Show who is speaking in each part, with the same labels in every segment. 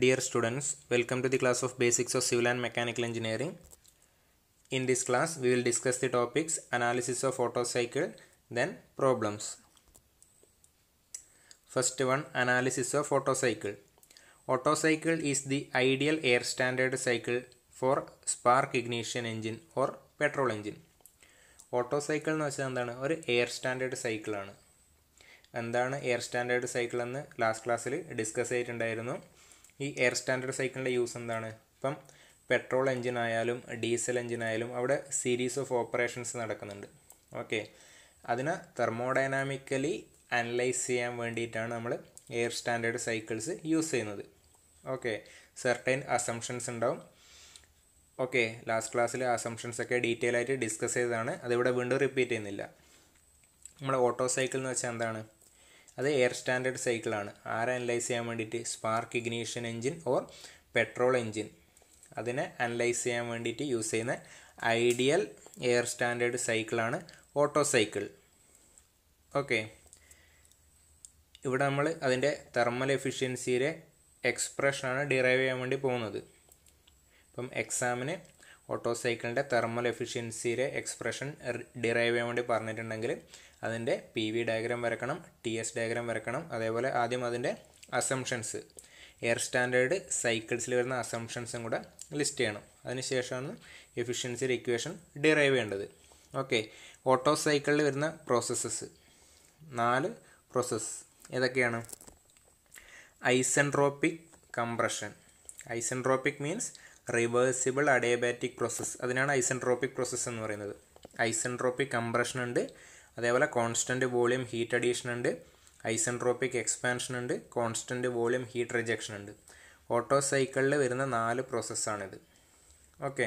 Speaker 1: Dear students, welcome to the class of Basics of Civil and Mechanical Engineering. In this class, we will discuss the topics analysis of auto cycle, then problems. First one, analysis of auto cycle. Auto cycle is the ideal air standard cycle for spark ignition engine or petrol engine. Auto cycle. എന്ന് വെച്ചാൽ air standard cycle standard സൈക്കിളാണ് എന്താണ് air standard cycle എന്ന് last ക്ലാസ്സിൽ discuss ചെയ്തിട്ടുണ്ടായിരുന്നു ഈ air standard സൈക്കിളിൻ്റെ use എന്താണ് ഇപ്പം പെട്രോൾ എഞ്ചിൻ ആയാലും ഡീസൽ എഞ്ചിൻ ആയാലും അവിടെ സീരീസ് ഓഫ് ഓപ്പറേഷൻസ് നടക്കുന്നുണ്ട് ഓക്കെ അതിനെ തെർമോഡൈനാമിക്കലി അനലൈസ് ചെയ്യാൻ വേണ്ടിയിട്ടാണ് നമ്മൾ എയർ സ്റ്റാൻഡേർഡ് സൈക്കിൾസ് യൂസ് ചെയ്യുന്നത് ഓക്കെ സെർട്ടൈൻ അസംഷൻസ് ഉണ്ടാവും ഓക്കെ ലാസ്റ്റ് ക്ലാസ്സിലെ അസംഷൻസ് ഒക്കെ ഡീറ്റെയിൽ ആയിട്ട് ഡിസ്കസ് ചെയ്തതാണ് അതിവിടെ വീണ്ടും റിപ്പീറ്റ് ചെയ്യുന്നില്ല നമ്മുടെ ഓട്ടോ സൈക്കിൾ എന്ന് വെച്ചാൽ എന്താണ് അത് എയർ സ്റ്റാൻഡേർഡ് സൈക്കിളാണ് ആരെ അനലൈസ് ചെയ്യാൻ വേണ്ടിയിട്ട് spark ignition engine or petrol engine അതിനെ അനലൈസ് ചെയ്യാൻ വേണ്ടിയിട്ട് യൂസ് ചെയ്യുന്ന ഐഡിയൽ എയർ സ്റ്റാൻഡേർഡ് സൈക്കിളാണ് ഓട്ടോ സൈക്കിൾ ഓക്കെ ഇവിടെ നമ്മൾ അതിൻ്റെ തെർമൽ എഫിഷ്യൻസിയുടെ എക്സ്പ്രഷനാണ് ഡിറൈവ് ചെയ്യാൻ വേണ്ടി പോകുന്നത് ഇപ്പം എക്സാമിന് ഓട്ടോ സൈക്കിളിൻ്റെ തെർമൽ എഫിഷ്യൻസിയുടെ എക്സ്പ്രഷൻ ഡിറൈവ് ചെയ്യാൻ വേണ്ടി പറഞ്ഞിട്ടുണ്ടെങ്കിൽ അതിൻ്റെ പി വി ഡയഗ്രാം വരക്കണം ടി എസ് ഡയഗ്രാം വരക്കണം അതേപോലെ ആദ്യം അതിൻ്റെ അസംഷൻസ് എയർ സ്റ്റാൻഡേർഡ് സൈക്കിൾസിൽ വരുന്ന അസംഷൻസും കൂടെ ലിസ്റ്റ് ചെയ്യണം അതിനുശേഷമാണ് എഫിഷ്യൻസിയുടെ ഇക്വേഷൻ ഡിറൈവ് ചെയ്യേണ്ടത് ഓക്കെ ഓട്ടോ സൈക്കിളിൽ വരുന്ന പ്രോസസ്സസ് നാല് പ്രോസസ്സ് ഏതൊക്കെയാണ് isentropic compression isentropic means reversible adiabatic process അതിനാണ് ഐസൻട്രോപ്പിക് പ്രോസസ്സ് എന്ന് പറയുന്നത് ഐസൻട്രോപ്പിക് കംപ്രഷൻ ഉണ്ട് അതേപോലെ കോൺസ്റ്റൻറ്റ് വോളിയം ഹീറ്റ് അഡീഷൻ ഉണ്ട് ഐസൻട്രോപ്പിക് എക്സ്പാൻഷൻ ഉണ്ട് കോൺസ്റ്റൻറ്റ് വോളിയം ഹീറ്റ് റിജക്ഷൻ ഉണ്ട് ഓട്ടോ സൈക്കിളിൽ വരുന്ന നാല് പ്രോസസ്സാണിത് ഓക്കെ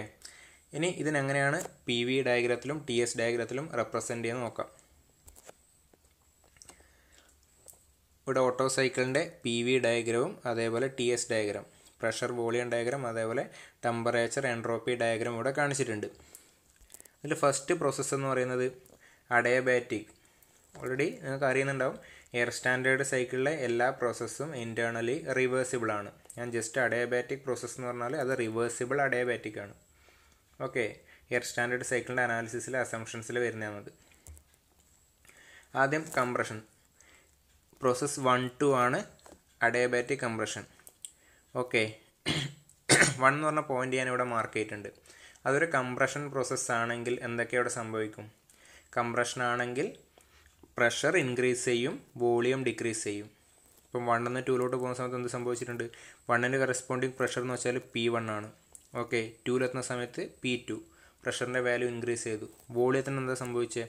Speaker 1: ഇനി ഇതിനെങ്ങനെയാണ് പി വി ഡയഗ്രത്തിലും ടി എസ് ഡയഗ്രത്തിലും റെപ്രസെൻ്റ് ചെയ്യാൻ നോക്കാം ഇവിടെ ഓട്ടോ സൈക്കിളിൻ്റെ പി വി ഡയഗ്രവും അതേപോലെ T S diagram pressure volume diagram അതേപോലെ ടെമ്പറേച്ചർ എൻട്രോപ്പി ഡയഗ്രം ഇവിടെ കാണിച്ചിട്ടുണ്ട് അതിൽ ഫസ്റ്റ് പ്രോസസ്സ് എന്ന് പറയുന്നത് അഡയബാറ്റിക് ഓൾറെഡി നിങ്ങൾക്ക് അറിയുന്നുണ്ടാവും എയർ സ്റ്റാൻഡേർഡ് സൈക്കിളിലെ എല്ലാ പ്രോസസ്സും ഇൻറ്റേർണലി റിവേഴ്സിബിൾ ആണ് ഞാൻ ജസ്റ്റ് അഡയബാറ്റിക് പ്രോസസ്സ് എന്ന് പറഞ്ഞാൽ അത് റിവേഴ്സിബിൾ അഡയബാറ്റിക് ആണ് ഓക്കെ എയർ സ്റ്റാൻഡേർഡ് സൈക്കിളിൻ്റെ അനാലിസിസിലെ അസംഷൻസിൽ വരുന്നത് ആദ്യം കംപ്രഷൻ പ്രോസസ്സ് വൺ ടു ആണ് അഡയബാറ്റിക് കംപ്രഷൻ ഓക്കെ വൺ എന്ന് പറഞ്ഞ പോയിന്റ് ഞാൻ ഇവിടെ മാർക്ക് ചെയ്തിട്ടുണ്ട് അതൊരു കംപ്രഷൻ പ്രോസസ്സാണെങ്കിൽ ആണെങ്കിൽ എന്തൊക്കെ അവിടെ സംഭവിക്കും കംപ്രഷൻ ആണെങ്കിൽ പ്രഷർ ഇൻക്രീസ് ചെയ്യും വോളിയം ഡിക്രീസ് ചെയ്യും ഇപ്പം നിന്ന് ടൂലോട്ട് പോകുന്ന സമയത്ത് എന്ത് സംഭവിച്ചിട്ടുണ്ട് വണ്ണിൻ്റെ കറസ്പോണ്ടിങ് പ്രഷർ എന്ന് വെച്ചാൽ പി വൺ ആണ് ഓക്കെ ടൂലെത്തുന്ന സമയത്ത് പി ടു പ്രഷറിൻ്റെ വാല്യൂ ഇൻക്രീസ് ചെയ്തു വോളിയത്തിന് എന്താ സംഭവിച്ചത്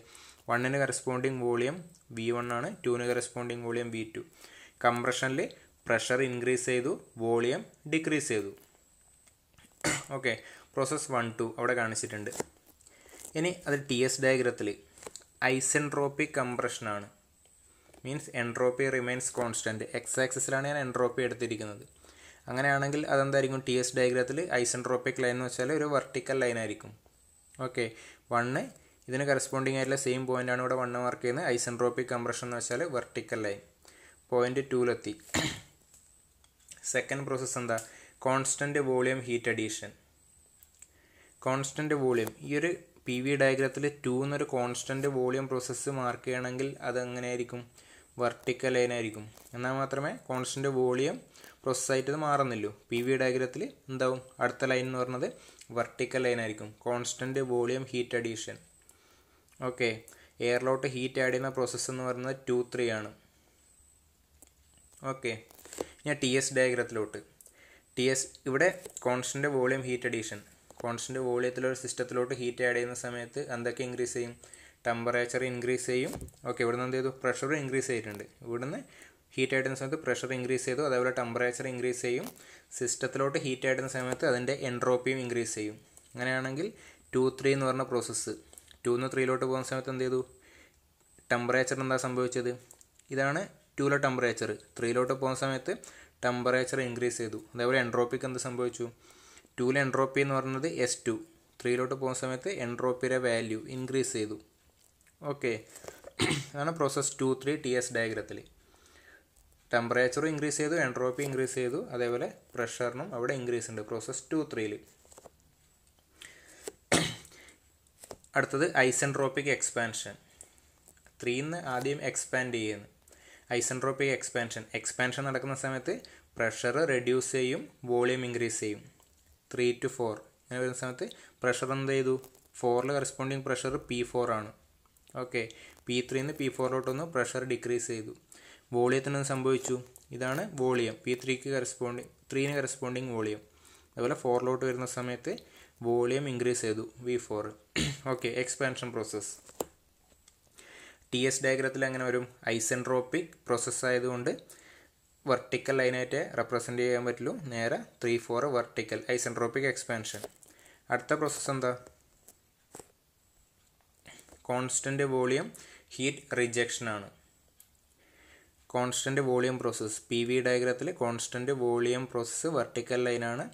Speaker 1: വണ്ണിന് കറസ്പോണ്ടിങ് വോളിയം വി വൺ ആണ് ടൂവിന് കറസ്പോണ്ടിങ് വോളിയം വി ടു കംപ്രഷനിൽ പ്രഷർ ഇൻക്രീസ് ചെയ്തു വോളിയം ഡിക്രീസ് ചെയ്തു ഓക്കെ പ്രോസസ് വൺ ടു അവിടെ കാണിച്ചിട്ടുണ്ട് ഇനി അത് ടി എസ് ഡയഗ്രത്തിൽ ഐസെൻട്രോപ്പി കംപ്രഷനാണ് means entropy remains constant X ആക്സിസിലാണ് ഞാൻ എൻട്രോപ്പി എടുത്തിരിക്കുന്നത് അങ്ങനെയാണെങ്കിൽ അതെന്തായിരിക്കും ടി എസ് ഡയഗ്രാത്തിൽ ഐസെൻട്രോപ്പിക് ലൈൻ എന്ന് വെച്ചാൽ ഒരു വെർട്ടിക്കൽ ലൈൻ ആയിരിക്കും ഓക്കെ വണ്ണ് ഇതിന് കറസ്പോണ്ടിങ് ആയിട്ടുള്ള സെയിം പോയിൻ്റാണ് ഇവിടെ വണ്ണ് മാർക്ക് ചെയ്യുന്നത് ഐസെൻട്രോപ്പി കംപ്രഷൻ എന്ന് വെച്ചാൽ vertical line point ടൂലെത്തി second process എന്താ constant volume heat addition constant volume ഈ ഒരു പി വി ഡയഗ്രത്തിൽ ടു എന്നൊരു കോൺസ്റ്റൻറ്റ് വോളിയം പ്രോസസ്സ് മാർക്ക് ചെയ്യണമെങ്കിൽ അത് എങ്ങനെയായിരിക്കും വെർട്ടിക്കൽ ലൈനായിരിക്കും എന്നാൽ മാത്രമേ കോൺസ്റ്റൻറ്റ് വോളിയം പ്രോസസ്സ് ആയിട്ട് മാറുന്നില്ലൂ പി വി ഡയഗ്രത്തിൽ എന്താവും അടുത്ത ലൈൻ എന്ന് പറഞ്ഞത് വെർട്ടിക്കൽ ലൈനായിരിക്കും constant volume heat addition okay എയറിലോട്ട് ഹീറ്റ് ആഡ് ചെയ്യുന്ന പ്രോസസ്സ് എന്ന് പറയുന്നത് ടു ത്രീ ആണ് ഓക്കെ ഞാൻ ടി എസ് ഡയഗ്രത്തിലോട്ട് ടി എസ് ഇവിടെ constant volume heat addition constant വോളിയത്തിലൊരു സിസ്റ്റത്തിലോട്ട് ഹീറ്റ് ആഡ് ചെയ്യുന്ന സമയത്ത് എന്തൊക്കെ ഇൻക്രീസ് ചെയ്യും ടെമ്പറേച്ചർ ഇൻക്രീസ് ചെയ്യും ഓക്കെ ഇവിടുന്ന് എന്ത് ചെയ്തു പ്രഷർ ഇൻക്രീസ് ചെയ്തിട്ടുണ്ട് ഇവിടുന്ന് ഹീറ്റ് ആയിട്ടുന്ന സമയത്ത് പ്രഷർ ഇൻക്രീസ് ചെയ്തു അതേപോലെ ടെമ്പറേച്ചർ ഇൻക്രീസ് ചെയ്യും സിസ്റ്റത്തിലോട്ട് ഹീറ്റ് ആയിട്ടുന്ന സമയത്ത് അതിൻ്റെ എൻട്രോപ്പിയും ഇൻക്രീസ് ചെയ്യും അങ്ങനെയാണെങ്കിൽ ടു ത്രീ എന്ന് പറഞ്ഞ പ്രോസസ്സ് ടൂന്ന് ത്രീയിലോട്ട് പോകുന്ന സമയത്ത് എന്ത് ചെയ്തു ടെമ്പറേച്ചർ എന്താ സംഭവിച്ചത് ഇതാണ് ടൂലെ ടെമ്പറേച്ചർ ത്രീയിലോട്ട് പോകുന്ന സമയത്ത് ടെമ്പറേച്ചർ ഇൻക്രീസ് ചെയ്തു അതേപോലെ എൻട്രോപ്പിക്ക് എന്ത് സംഭവിച്ചു ടൂവിൽ എൻട്രോപ്പി എന്ന് പറഞ്ഞത് എസ് ടു ത്രീയിലോട്ട് പോകുന്ന സമയത്ത് എൻട്രോപ്പിയുടെ വാല്യൂ ഇൻക്രീസ് ചെയ്തു ഓക്കെ അതാണ് process two three T S ഡയഗ്രത്തിൽ ടെമ്പറേച്ചറും ഇൻക്രീസ് ചെയ്തു എൻട്രോപ്പി ഇൻക്രീസ് ചെയ്തു അതേപോലെ പ്രഷറിനും അവിടെ ഇൻക്രീസ് ഉണ്ട് പ്രോസസ് ടു ത്രീയിൽ അടുത്തത് ഐസെൻട്രോപ്പിക് എക്സ്പാൻഷൻ നിന്ന് ആദ്യം എക്സ്പാൻഡ് ചെയ്യുന്നു ഐസെൻട്രോപ്പിക് എക്സ്പാൻഷൻ എക്സ്പാൻഷൻ നടക്കുന്ന സമയത്ത് പ്രഷർ റെഡ്യൂസ് ചെയ്യും വോളിയം ഇൻക്രീസ് ചെയ്യും ത്രീ ടു ഫോർ അങ്ങനെ വരുന്ന സമയത്ത് പ്രഷർ എന്ത് ചെയ്തു ഫോറിൽ കറസ്പോണ്ടിങ് പ്രഷർ പി ഫോർ ആണ് ഓക്കെ പി നിന്ന് പി ഫോറിലോട്ടൊന്ന് പ്രഷർ ഡിക്രീസ് ചെയ്തു വോളിയത്തിന് സംഭവിച്ചു ഇതാണ് വോളിയം പി ത്രീക്ക് കറസ്പോണ്ടിങ് ത്രീന് കറസ്പോണ്ടിങ് വോളിയം അതുപോലെ ഫോറിലോട്ട് വരുന്ന സമയത്ത് വോളിയം ഇൻക്രീസ് ചെയ്തു V four okay expansion process T S ഡയഗ്രത്തിൽ അങ്ങനെ വരും ഐസെൻട്രോപ്പിക് പ്രോസസ്സ് ആയതുകൊണ്ട് വെർട്ടിക്കൽ ലൈനായിട്ട് റെപ്രസെൻ്റ് ചെയ്യാൻ പറ്റുള്ളൂ നേരെ three four vertical isentropic expansion അടുത്ത പ്രോസസ്സ് എന്താ കോൺസ്റ്റൻ്റ് വോളിയം ഹീറ്റ് റിജക്ഷൻ ആണ് constant volume process P V ഡയഗ്രത്തിൽ കോൺസ്റ്റൻ്റ് വോളിയം പ്രോസസ്സ് വെർട്ടിക്കൽ ലൈനാണ്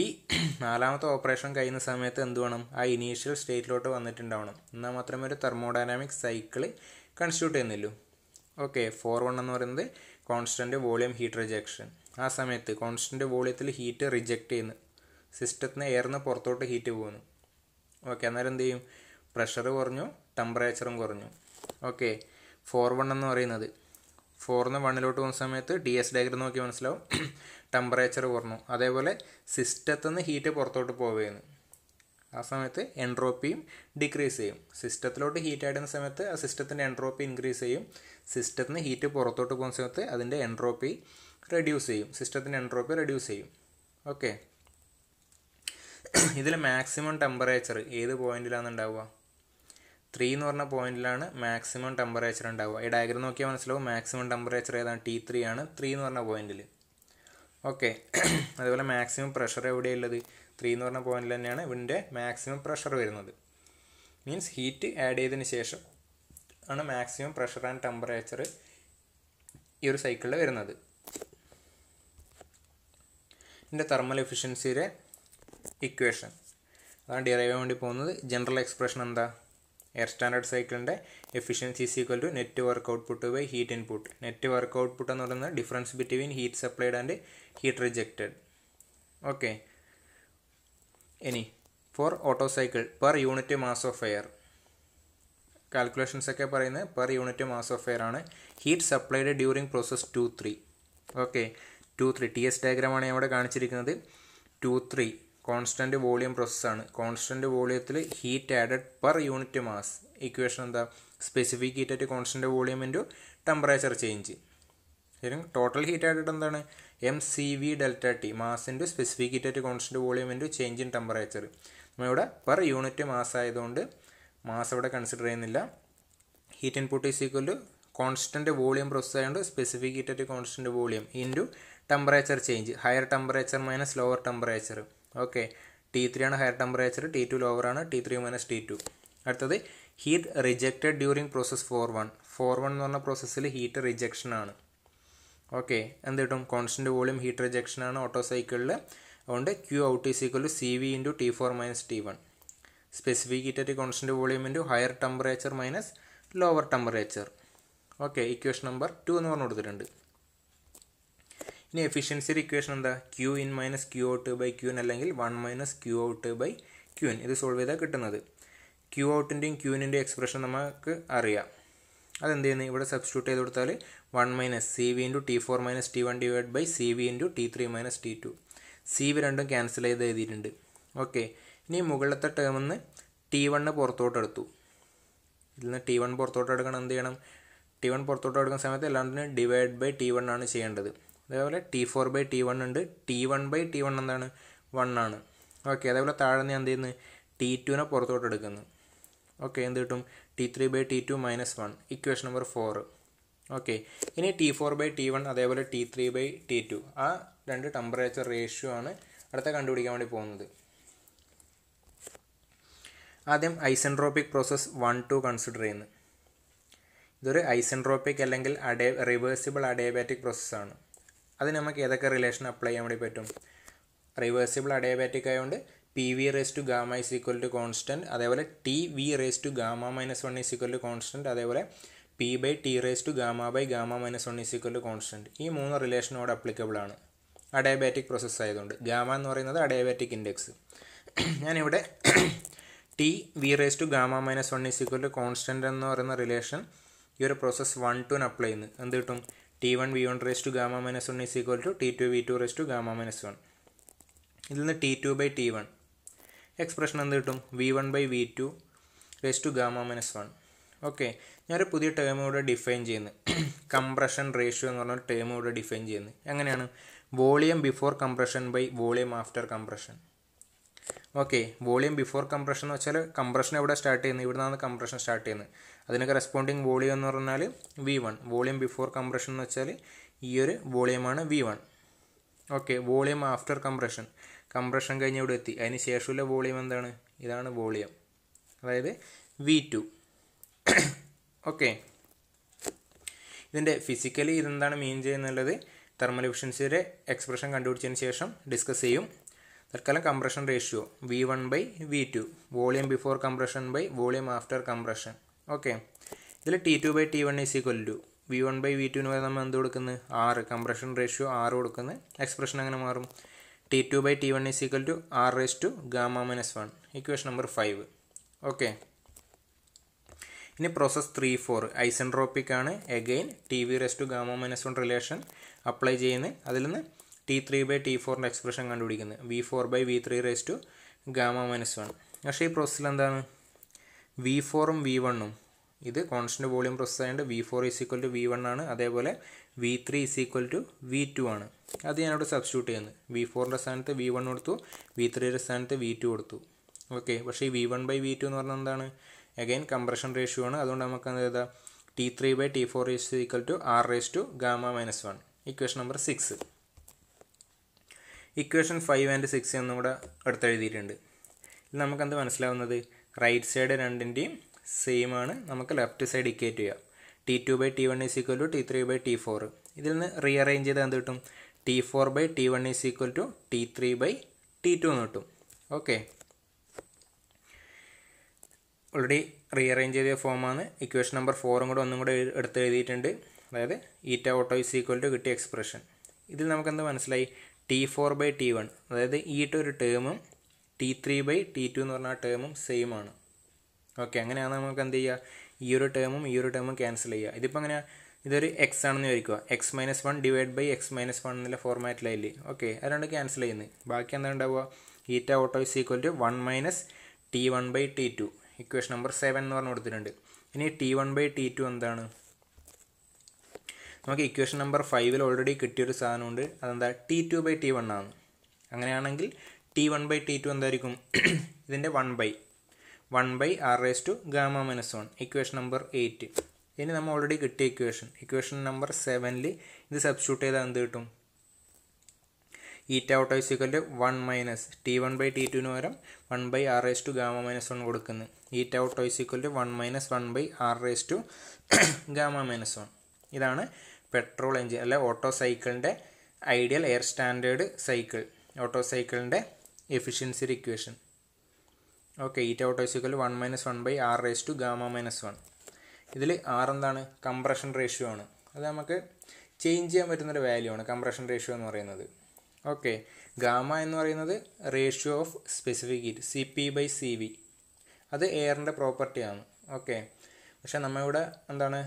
Speaker 1: ഈ നാലാമത്തെ ഓപ്പറേഷൻ കഴിയുന്ന സമയത്ത് എന്ത് വേണം ആ ഇനീഷ്യൽ സ്റ്റേറ്റിലോട്ട് വന്നിട്ടുണ്ടാവണം എന്നാൽ മാത്രമേ ഒരു തെർമോഡൈനാമിക് സൈക്കിൾ കൺസ്റ്റിറ്റ്യൂട്ട് ചെയ്യുന്നുള്ളൂ ഓക്കെ ഫോർ വൺ എന്ന് പറയുന്നത് കോൺസ്റ്റൻ്റ് വോളിയം ഹീറ്റ് റിജക്ഷൻ ആ സമയത്ത് കോൺസ്റ്റൻ്റ് വോളിയത്തിൽ ഹീറ്റ് റിജക്റ്റ് ചെയ്യുന്നു സിസ്റ്റത്തിന് എയർന്ന് പുറത്തോട്ട് ഹീറ്റ് പോകുന്നു ഓക്കെ അന്നേരം എന്ത് ചെയ്യും പ്രഷർ കുറഞ്ഞു ടെമ്പറേച്ചറും കുറഞ്ഞു ഓക്കെ ഫോർ വൺ എന്ന് പറയുന്നത് ഫോറിന് വണ്ണിലോട്ട് പോകുന്ന സമയത്ത് ഡി എസ് ഡയഗ്രം നോക്കി മനസ്സിലാവും ടെമ്പറേച്ചർ കുറഞ്ഞു അതേപോലെ സിസ്റ്റത്തിൽ നിന്ന് ഹീറ്റ് പുറത്തോട്ട് പോവുകയാണ് ആ സമയത്ത് എൻട്രോപ്പിയും ഡിക്രീസ് ചെയ്യും സിസ്റ്റത്തിലോട്ട് ഹീറ്റ് ആയിടുന്ന സമയത്ത് ആ സിസ്റ്റത്തിൻ്റെ എൻട്രോപ്പി ഇൻക്രീസ് ചെയ്യും സിസ്റ്റത്തിന് ഹീറ്റ് പുറത്തോട്ട് പോകുന്ന സമയത്ത് അതിൻ്റെ എൻട്രോപ്പി റെഡ്യൂസ് ചെയ്യും സിസ്റ്റത്തിൻ്റെ എൻട്രോപ്പി റെഡ്യൂസ് ചെയ്യും ഓക്കെ ഇതിൽ മാക്സിമം ടെമ്പറേച്ചർ ഏത് പോയിന്റിലാണ് ഉണ്ടാവുക ത്രീ എന്ന് പറഞ്ഞ പോയിന്റിലാണ് മാക്സിമം ടെമ്പറേച്ചർ ഉണ്ടാവുക ഈ ഡയഗ്രം നോക്കിയാൽ മനസ്സിലാവും മാക്സിമം ടെമ്പറേച്ചർ ഏതാണ് ടി ത്രീ ആണ് ത്രീ എന്ന് പറഞ്ഞ പോയിന്റിൽ ഓക്കെ അതുപോലെ മാക്സിമം പ്രഷർ എവിടെയുള്ളത് ത്രീ എന്ന് പറഞ്ഞ പോയിന്റിൽ തന്നെയാണ് ഇവിടെ മാക്സിമം പ്രഷർ വരുന്നത് മീൻസ് ഹീറ്റ് ആഡ് ചെയ്തതിന് ശേഷം ആണ് മാക്സിമം പ്രഷർ ആൻഡ് ടെമ്പറേച്ചർ ഈ ഒരു സൈക്കിളിൽ വരുന്നത് ഇതിൻ്റെ തെർമൽ എഫിഷ്യൻസിയുടെ ഇക്വേഷൻ അതാണ് ഡിറൈവ് ചെയ്യാൻ വേണ്ടി പോകുന്നത് ജനറൽ എക്സ്പ്രഷൻ എന്താ എയർ സ്റ്റാൻഡേർഡ് സൈക്കിളിൻ്റെ efficiency is equal to net work output by heat input net work output എന്ന് പറയുന്നത് difference between heat supplied and heat rejected okay ഇനി for Otto cycle per unit mass of air calculations ഒക്കെ പറയുന്നത് per unit mass of air ആണ് heat supplied during process two three okay two three T S diagram ഡയഗ്രാമാണ് ഇവിടെ കാണിച്ചിരിക്കുന്നത് two three constant volume പ്രോസസ്സാണ് constant വോളിയത്തിൽ heat added per unit mass equation എന്താ specific heat ആയിട്ട് constant volume into temperature change ശരി total heat added എന്താണ് M C V delta T mass into specific heat constant volume into change in temperature നമ്മളിവിടെ per unit mass ആയതുകൊണ്ട് mass ഇവിടെ consider ചെയ്യുന്നില്ല heat input is equal to constant volume process ആയതുകൊണ്ട് specific heat at constant volume into temperature change higher temperature minus lower temperature okay T three ആണ് higher temperature T two lower ആണ് T three minus T two അടുത്തത് heat rejected during process four one four one എന്ന് പറഞ്ഞ പ്രോസസ്സിൽ heat rejection ആണ് okay എന്ത് കിട്ടും constant volume heat rejection ആണ് ഓട്ടോ സൈക്കിളിൽ അതുകൊണ്ട് Q out is equal to C V into T four minus T one specific heat at constant volume into higher temperature minus lower temperature okay equation number two എന്ന് പറഞ്ഞു കൊടുത്തിട്ടുണ്ട് ഇനി എഫിഷ്യൻസിയുടെ equation എന്താ Q in minus Q out by Q in അല്ലെങ്കിൽ one minus Q out by Q in ഇത് solve ചെയ്താൽ കിട്ടുന്നത് ക്യൂ ഔട്ടിൻ്റെയും ക്യൂവിൻ്റെയും എക്സ്പ്രഷൻ നമുക്ക് അറിയാം അതെന്ത് ചെയ്യുന്നത് ഇവിടെ സബ്സ്റ്റിറ്റ്യൂട്ട് ചെയ്ത് കൊടുത്താൽ one minus C V into T four minus T one divide by C V into T three minus T two C V രണ്ടും ക്യാൻസൽ ചെയ്ത് എഴുതിയിട്ടുണ്ട് ഓക്കെ ഇനി മുകളിലത്തെ ടേമിൽ നിന്ന് ടി വണ്ണ് പുറത്തോട്ട് എടുത്തു ഇതിൽ നിന്ന് ടി വൺ പുറത്തോട്ട് എടുക്കണം എന്ത് ചെയ്യണം ടി വൺ പുറത്തോട്ട് എടുക്കുന്ന സമയത്ത് എല്ലാത്തിനും ഡിവൈഡ് ബൈ ടി വൺ ആണ് ചെയ്യേണ്ടത് അതേപോലെ T four by T one ഉണ്ട് T one by T one എന്താണ് വൺ ആണ് ഓക്കെ അതേപോലെ താഴെ നിന്ന് എന്ത് ചെയ്യുന്നു ടി ടുവിനെ പുറത്തോട്ട് എടുക്കുന്നു ഓക്കെ എന്ത് കിട്ടും T three by T two minus one equation number four okay ഇനി T four by T one അതേപോലെ T three by T two ആ രണ്ട് ടെമ്പറേച്ചർ റേഷ്യോ ആണ് അടുത്ത കണ്ടുപിടിക്കാൻ വേണ്ടി പോകുന്നത് ആദ്യം isentropic process one two consider ചെയ്യുന്നു ഇതൊരു ഐസെൻട്രോപ്പിക് അല്ലെങ്കിൽ അഡേ റിവേഴ്സിബിൾ അഡേബാറ്റിക് പ്രോസസ്സാണ് അത് നമുക്ക് ഏതൊക്കെ റിലേഷൻ അപ്ലൈ ചെയ്യാൻ വേണ്ടി പറ്റും റിവേഴ്സിബിൾ അഡേബാറ്റിക് ആയതുകൊണ്ട് P V raise to gamma is equal to constant അതേപോലെ T V raise to gamma minus one is equal to constant അതേപോലെ P by T raise to gamma by gamma minus one is equal to constant ഈ മൂന്ന് റിലേഷനോട് applicable ആണ് adiabatic process ആയതുകൊണ്ട് gamma എന്ന് പറയുന്നത് adiabatic index ഞാനിവിടെ T V raise to gamma minus one is equal to constant എന്ന് പറയുന്ന റിലേഷൻ ഈ ഒരു പ്രോസസ്സ് വൺ ടുവിന് അപ്ലൈ ചെയ്യുന്നു എന്ത് കിട്ടും T one V one raise to gamma minus one is equal to T two V two raise to gamma minus one ഇതിൽ നിന്ന് T two by T one expression എന്ത് കിട്ടും V one by V two raise to gamma minus one okay ഞാനൊരു പുതിയ term ഇവിടെ define ചെയ്യുന്നത് compression ratio എന്ന് പറഞ്ഞൊരു ടേം ഇവിടെ ഡിഫൈൻ ചെയ്യുന്നത് എങ്ങനെയാണ് volume before compression by volume after compression okay volume before compression എന്ന് വെച്ചാൽ കംപ്രഷൻ എവിടെ സ്റ്റാർട്ട് ചെയ്യുന്നത് ഇവിടെ നിന്നാണ് കംപ്രഷൻ സ്റ്റാർട്ട് ചെയ്യുന്നത് അതിന് കറസ്പോണ്ടിങ് വോളിയം എന്ന് പറഞ്ഞാൽ V one volume before compression എന്ന് വെച്ചാൽ ഈ ഒരു വോളിയമാണ് V one okay volume after compression compression കഴിഞ്ഞ് ഇവിടെ എത്തി അതിന് ശേഷമുള്ള വോളിയം എന്താണ് ഇതാണ് വോളിയം അതായത് വി ടു ഓക്കെ ഇതിൻ്റെ ഫിസിക്കലി ഇതെന്താണ് മീൻ ചെയ്യുന്നുള്ളത് തെർമൽ എഫിഷ്യൻസിയുടെ എക്സ്പ്രഷൻ കണ്ടുപിടിച്ചതിന് ശേഷം ഡിസ്കസ് ചെയ്യും തൽക്കാലം compression ratio V one by V two volume before compression by volume after compression okay ഇതിൽ T two by T one is equal to V one by V ടുവിന് വരെ നമ്മൾ എന്ത് കൊടുക്കുന്നത് ആറ് കംപ്രഷൻ റേഷ്യോ ആറ് കൊടുക്കുന്നത് എക്സ്പ്രഷൻ അങ്ങനെ മാറും T two by T one is equal to R raise to gamma minus one equation number five okay ഇനി പ്രോസസ് ത്രീ ഫോർ ഐസൻട്രോപ്പിക് ആണ് again T V raise gamma minus one relation apply ചെയ്യുന്നത് അതിൽ നിന്ന് T three by T ഫോറിൻ്റെ expression കണ്ടുപിടിക്കുന്നത് V four by V three raise to gamma minus one പക്ഷേ ഈ പ്രോസസ്സിൽ എന്താണ് വി ഫോറും വി വണ്ണും ഇത് കോൺസ്റ്റൻറ്റ് വോളിയം പ്രോസസ് ആയതുകൊണ്ട് V four is equal to V one ആണ് അതേപോലെ V three is equal to V two ആണ് അത് ഞാനിവിടെ സബ്സ്റ്റ്യൂട്ട് ചെയ്യുന്നത് വി ഫോറിൻ്റെ സ്ഥാനത്ത് വി വൺ കൊടുത്തു വി ത്രീയുടെ സ്ഥാനത്ത് വി ടു കൊടുത്തു ഓക്കെ പക്ഷേ ഈ V one by V two എന്ന് പറഞ്ഞാൽ എന്താണ് അഗൈൻ കംപ്രഷൻ റേഷ്യോ ആണ് അതുകൊണ്ട് നമുക്ക് എന്ത് ചെയ്താൽ T three by T four is equal to R raise to gamma minus one equation number six equation five and six എന്നും കൂടെ അടുത്തെഴുതിയിട്ടുണ്ട് ഇത് നമുക്ക് എന്ത് മനസ്സിലാവുന്നത് റൈറ്റ് സൈഡ് രണ്ടിൻ്റെയും സെയിം ആണ് നമുക്ക് ലെഫ്റ്റ് സൈഡ് ഇക്വേറ്റ് ചെയ്യാം T two by T one is equal to T three by T four ഇതിൽ നിന്ന് റീഅറേഞ്ച് ചെയ്താൽ എന്ത് കിട്ടും T four by T one is equal to T three by T two എന്ന് കിട്ടും ഓക്കെ ഓൾറെഡി അറേഞ്ച് ചെയ്ത ഫോമാണ് ഇക്വേഷൻ നമ്പർ ഫോറും കൂടെ ഒന്നും കൂടെ എടുത്ത് എഴുതിയിട്ടുണ്ട് അതായത് eta Otto is equal to കിട്ടിയ എക്സ്പ്രഷൻ ഇതിൽ നമുക്കെന്ത് മനസ്സിലായി T four by T one അതായത് ഈട്ട ഒരു ടേമും T three by T two എന്ന് പറഞ്ഞ ടേമും സെയിം ആണ് ഓക്കെ അങ്ങനെയാണ് നമുക്ക് എന്ത് ചെയ്യുക ഈ ഒരു ടേമും ഈ ഒരു ടേമും ക്യാൻസൽ ചെയ്യുക ഇതിപ്പോൾ അങ്ങനെ ഇതൊരു എക്സ് ആണെന്ന് ചോദിക്കുക X minus one divide by X minus one എന്നുള്ള ഫോർമാറ്റിലായില്ലേ ഓക്കെ അതുകൊണ്ട് ക്യാൻസൽ ചെയ്യുന്നത് ബാക്കി എന്താ ഉണ്ടാവുക eta Otto is equal to one minus T one by T two equation number seven എന്ന് പറഞ്ഞു കൊടുത്തിട്ടുണ്ട് ഇനി T one by T two എന്താണ് നമുക്ക് ഇക്വേഷൻ നമ്പർ ഫൈവിൽ ഓൾറെഡി കിട്ടിയൊരു സാധനമുണ്ട് അതെന്താ T two by T one ആണ് അങ്ങനെയാണെങ്കിൽ T one by T two എന്തായിരിക്കും ഇതിൻ്റെ one by one by R raise to gamma minus one equation number eight ഇനി നമ്മൾ ഓൾറെഡി കിട്ടിയ ഇക്വേഷൻ ഇക്വേഷൻ നമ്പർ സെവനിൽ ഇത് സബ്സ്റ്റിറ്റ്യൂട്ട് ചെയ്താൽ എന്ത് കിട്ടും eta Otto is equal to one minus T one by T ടുവിന് പകരം one by R raise to gamma minus one കൊടുക്കുന്നത് eta Otto is equal to one minus one by R raise to gamma minus one ഇതാണ് petrol engine അല്ലെ Otto സൈക്കിളിൻ്റെ ideal air standard cycle Otto സൈക്കിളിൻ്റെ efficiency equation okay eta Otto is equal one minus one by R raise to gamma minus one ഇതിൽ R എന്താണ് compression ratio ആണ് അത് നമുക്ക് change ചെയ്യാൻ പറ്റുന്നൊരു വാല്യൂ ആണ് കംപ്രഷൻ റേഷ്യോ എന്ന് പറയുന്നത് ഓക്കെ ഗാമ എന്ന് പറയുന്നത് ratio of specific heat C P by C V അത് എയറിൻ്റെ പ്രോപ്പർട്ടിയാണ് ഓക്കെ പക്ഷേ നമ്മളിവിടെ എന്താണ്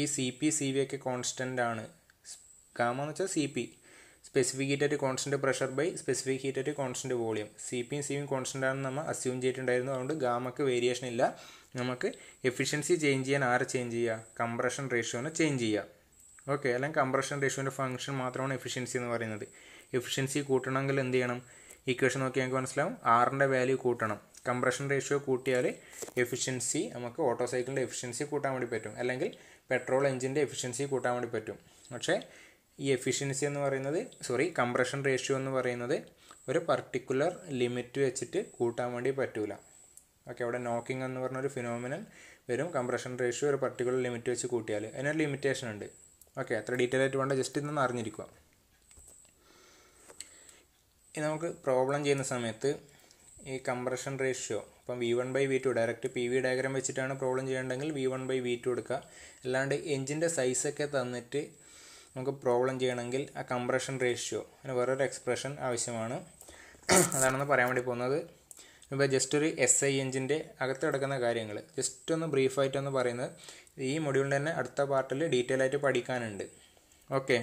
Speaker 1: ഈ സി പി സി വി ഒക്കെ കോൺസ്റ്റൻ്റ് ആണ് ഗാമ എന്ന് വെച്ചാൽ C P specific heat at constant pressure by specific heat at constant volume C പിയും സിയും കോൺസ്റ്റൻ്റ് ആണെന്ന് നമ്മൾ അസ്യൂം ചെയ്തിട്ടുണ്ടായിരുന്നു അതുകൊണ്ട് ഗാമക്ക് വേരിയേഷൻ ഇല്ല നമുക്ക് എഫിഷ്യൻസി ചേഞ്ച് ചെയ്യാൻ ആരെ ചേഞ്ച് ചെയ്യുക കംപ്രഷൻ റേഷ്യോനെ ചേഞ്ച് ചെയ്യുക ഓക്കെ അല്ലെങ്കിൽ കംപ്രഷൻ റേഷ്യോൻ്റെ ഫങ്ഷൻ മാത്രമാണ് എഫിഷ്യൻസി എന്ന് പറയുന്നത് എഫിഷ്യൻസി കൂട്ടണമെങ്കിൽ എന്ത് ചെയ്യണം ഇക്വേഷൻ നോക്കി നമുക്ക് മനസ്സിലാവും ആറിൻ്റെ വാല്യൂ കൂട്ടണം കംപ്രഷൻ റേഷ്യോ കൂട്ടിയാൽ എഫിഷ്യൻസി നമുക്ക് ഓട്ടോ സൈക്കിളിൻ്റെ എഫിഷ്യൻസി കൂട്ടാൻ വേണ്ടി പറ്റും അല്ലെങ്കിൽ പെട്രോൾ എഞ്ചിൻ്റെ എഫിഷ്യൻസി കൂട്ടാൻ വേണ്ടി പറ്റും പക്ഷേ ഈ എഫിഷ്യൻസി എന്ന് പറയുന്നത് സോറി കംപ്രഷൻ റേഷ്യോ എന്ന് പറയുന്നത് ഒരു പർട്ടിക്കുലർ ലിമിറ്റ് വെച്ചിട്ട് കൂട്ടാൻ വേണ്ടി പറ്റൂല ഓക്കെ അവിടെ നോക്കിംഗ് എന്ന് പറഞ്ഞ ഒരു ഫിനോമിനൽ വരും കംപ്രഷൻ റേഷ്യോ ഒരു പർട്ടിക്കുലർ ലിമിറ്റ് വെച്ച് കൂട്ടിയാൽ അതിനൊരു ലിമിറ്റേഷൻ ഉണ്ട് ഓക്കെ അത്ര ഡീറ്റെയിൽ ആയിട്ട് വേണ്ട ജസ്റ്റ് ഇതൊന്ന് അറിഞ്ഞിരിക്കുക നമുക്ക് പ്രോബ്ലം ചെയ്യുന്ന സമയത്ത് ഈ കംപ്രഷൻ റേഷ്യോ ഇപ്പം V one by V two direct P V diagram വെച്ചിട്ടാണ് പ്രോബ്ലം ചെയ്യേണ്ടെങ്കിൽ V one by V two എടുക്കുക അല്ലാണ്ട് എഞ്ചിൻ്റെ സൈസൊക്കെ തന്നിട്ട് നമുക്ക് പ്രോബ്ലം ചെയ്യണമെങ്കിൽ ആ കംപ്രഷൻ റേഷ്യോ അതിന് വേറൊരു എക്സ്പ്രഷൻ ആവശ്യമാണ് അതാണെന്ന് പറയാൻ വേണ്ടി പോകുന്നത് ഇപ്പോൾ ജസ്റ്റ് ഒരു എസ് ഐ എഞ്ചിൻ്റെ അകത്ത് കിടക്കുന്ന കാര്യങ്ങൾ ജസ്റ്റ് ഒന്ന് ബ്രീഫായിട്ടൊന്ന് പറയുന്നത് ഈ മൊഡ്യൂളിൻ്റെ തന്നെ അടുത്ത പാർട്ടിൽ ഡീറ്റെയിൽ ആയിട്ട് പഠിക്കാനുണ്ട് ഓക്കെ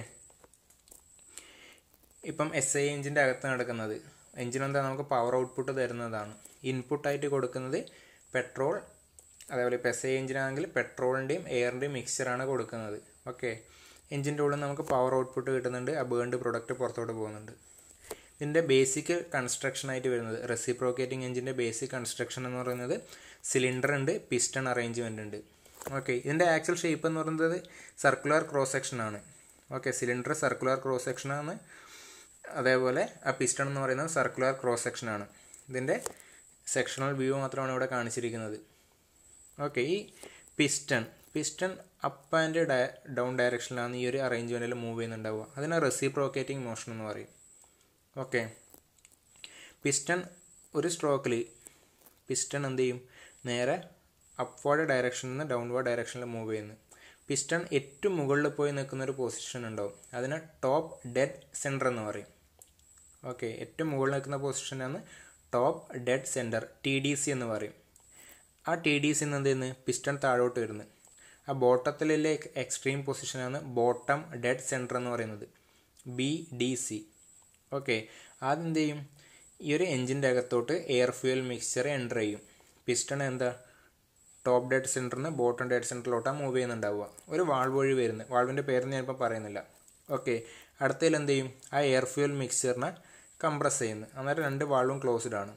Speaker 1: ഇപ്പം എസ് ഐ എഞ്ചിൻ്റെ അകത്ത് നടക്കുന്നത് എന്താ നമുക്ക് പവർ ഔട്ട്പുട്ട് തരുന്നതാണ് ഇൻപുട്ടായിട്ട് കൊടുക്കുന്നത് പെട്രോൾ അതേപോലെ ഇപ്പോൾ എസ് ഐ എഞ്ചിനാണെങ്കിൽ പെട്രോളിൻ്റെയും എയറിൻ്റെയും മിക്സ്ചറാണ് കൊടുക്കുന്നത് ഓക്കെ എഞ്ചിൻ്റെ ഉള്ളിൽ നമുക്ക് പവർ ഔട്ട്പുട്ട് കിട്ടുന്നുണ്ട് ആ ബേൺഡ് പ്രൊഡക്റ്റ് പുറത്തോട്ട് പോകുന്നുണ്ട് ഇതിൻ്റെ ബേസിക് കൺസ്ട്രക്ഷൻ ആയിട്ട് വരുന്നത് റെസിപ്രോക്കേറ്റിംഗ് എഞ്ചിൻ്റെ ബേസിക് കൺസ്ട്രക്ഷൻ എന്ന് പറയുന്നത് സിലിണ്ടർ ഉണ്ട് പിസ്റ്റൺ അറേഞ്ച്മെൻ്റ് ഉണ്ട് ഓക്കെ ഇതിൻ്റെ ആക്ച്വൽ ഷേപ്പ് എന്ന് പറയുന്നത് സർക്കുലർ ക്രോസ് സെക്ഷനാണ് ഓക്കെ സിലിണ്ടർ സർക്കുലർ ക്രോസ് സെക്ഷനാണ് അതേപോലെ ആ പിസ്റ്റൺ എന്ന് പറയുന്നത് സർക്കുലർ ക്രോസ് സെക്ഷനാണ് ഇതിൻ്റെ സെക്ഷണൽ വ്യൂ മാത്രമാണ് ഇവിടെ കാണിച്ചിരിക്കുന്നത് ഓക്കെ ഈ piston piston up and down ഡയറക്ഷനിലാണ് ഈ ഒരു അറേഞ്ച്മെൻറ്റിൽ മൂവ് ചെയ്യുന്നുണ്ടാവുക അതിനെ റെസിപ്രോക്കേറ്റിംഗ് മോഷൻ എന്ന് പറയും ഓക്കെ പിസ്റ്റൺ ഒരു സ്ട്രോക്കിൽ പിസ്റ്റൺ എന്ത് ചെയ്യും നേരെ അപ്വേർഡ് ഡയറക്ഷനിൽ നിന്ന് ഡൗൺവേർഡ് ഡയറക്ഷനിൽ മൂവ് ചെയ്യുന്നു പിസ്റ്റൺ ഏറ്റവും മുകളിൽ പോയി നിൽക്കുന്ന ഒരു പൊസിഷൻ ഉണ്ടാവും അതിനെ ടോപ്പ് ഡെഡ് സെൻറ്റർ എന്ന് പറയും ഓക്കെ ഏറ്റവും മുകളിൽ നിൽക്കുന്ന പൊസിഷനാണ് top dead centre T D C എന്ന് പറയും ആ ടി ഡി സി എന്ത് പിസ്റ്റൺ താഴോട്ട് വരുന്നത് ആ ബോട്ടത്തിലെ എക്സ്ട്രീം പൊസിഷനാണ് ബോട്ടം ഡെഡ് സെൻറ്റർ എന്ന് പറയുന്നത് ബി ഡി സി ഓക്കെ അതെന്ത് ചെയ്യും ഈ ഒരു എൻജിൻ്റെ അകത്തോട്ട് എയർ ഫ്യൂൽ മിക്സ്ചർ എൻ്റർ ചെയ്യും പിസ്റ്റൺ എന്താ ടോപ്പ് ഡെഡ് സെൻറ്ററിൽ നിന്ന് ബോട്ടം ഡെഡ് സെൻറ്ററിലോട്ടാണ് മൂവ് ചെയ്യുന്നുണ്ടാവുക ഒരു വാൾവ് വഴി വരുന്നത് വാൾവിൻ്റെ പേര് ഞാനിപ്പോൾ പറയുന്നില്ല ഓക്കെ അടുത്തതിൽ എന്ത് ചെയ്യും ആ എയർ ഫ്യൂൽ മിക്സ്ചറിനെ കംപ്രസ് ചെയ്യുന്നത് അന്നേരം രണ്ട് വാൾവും ക്ലോസ്ഡ് ആണ്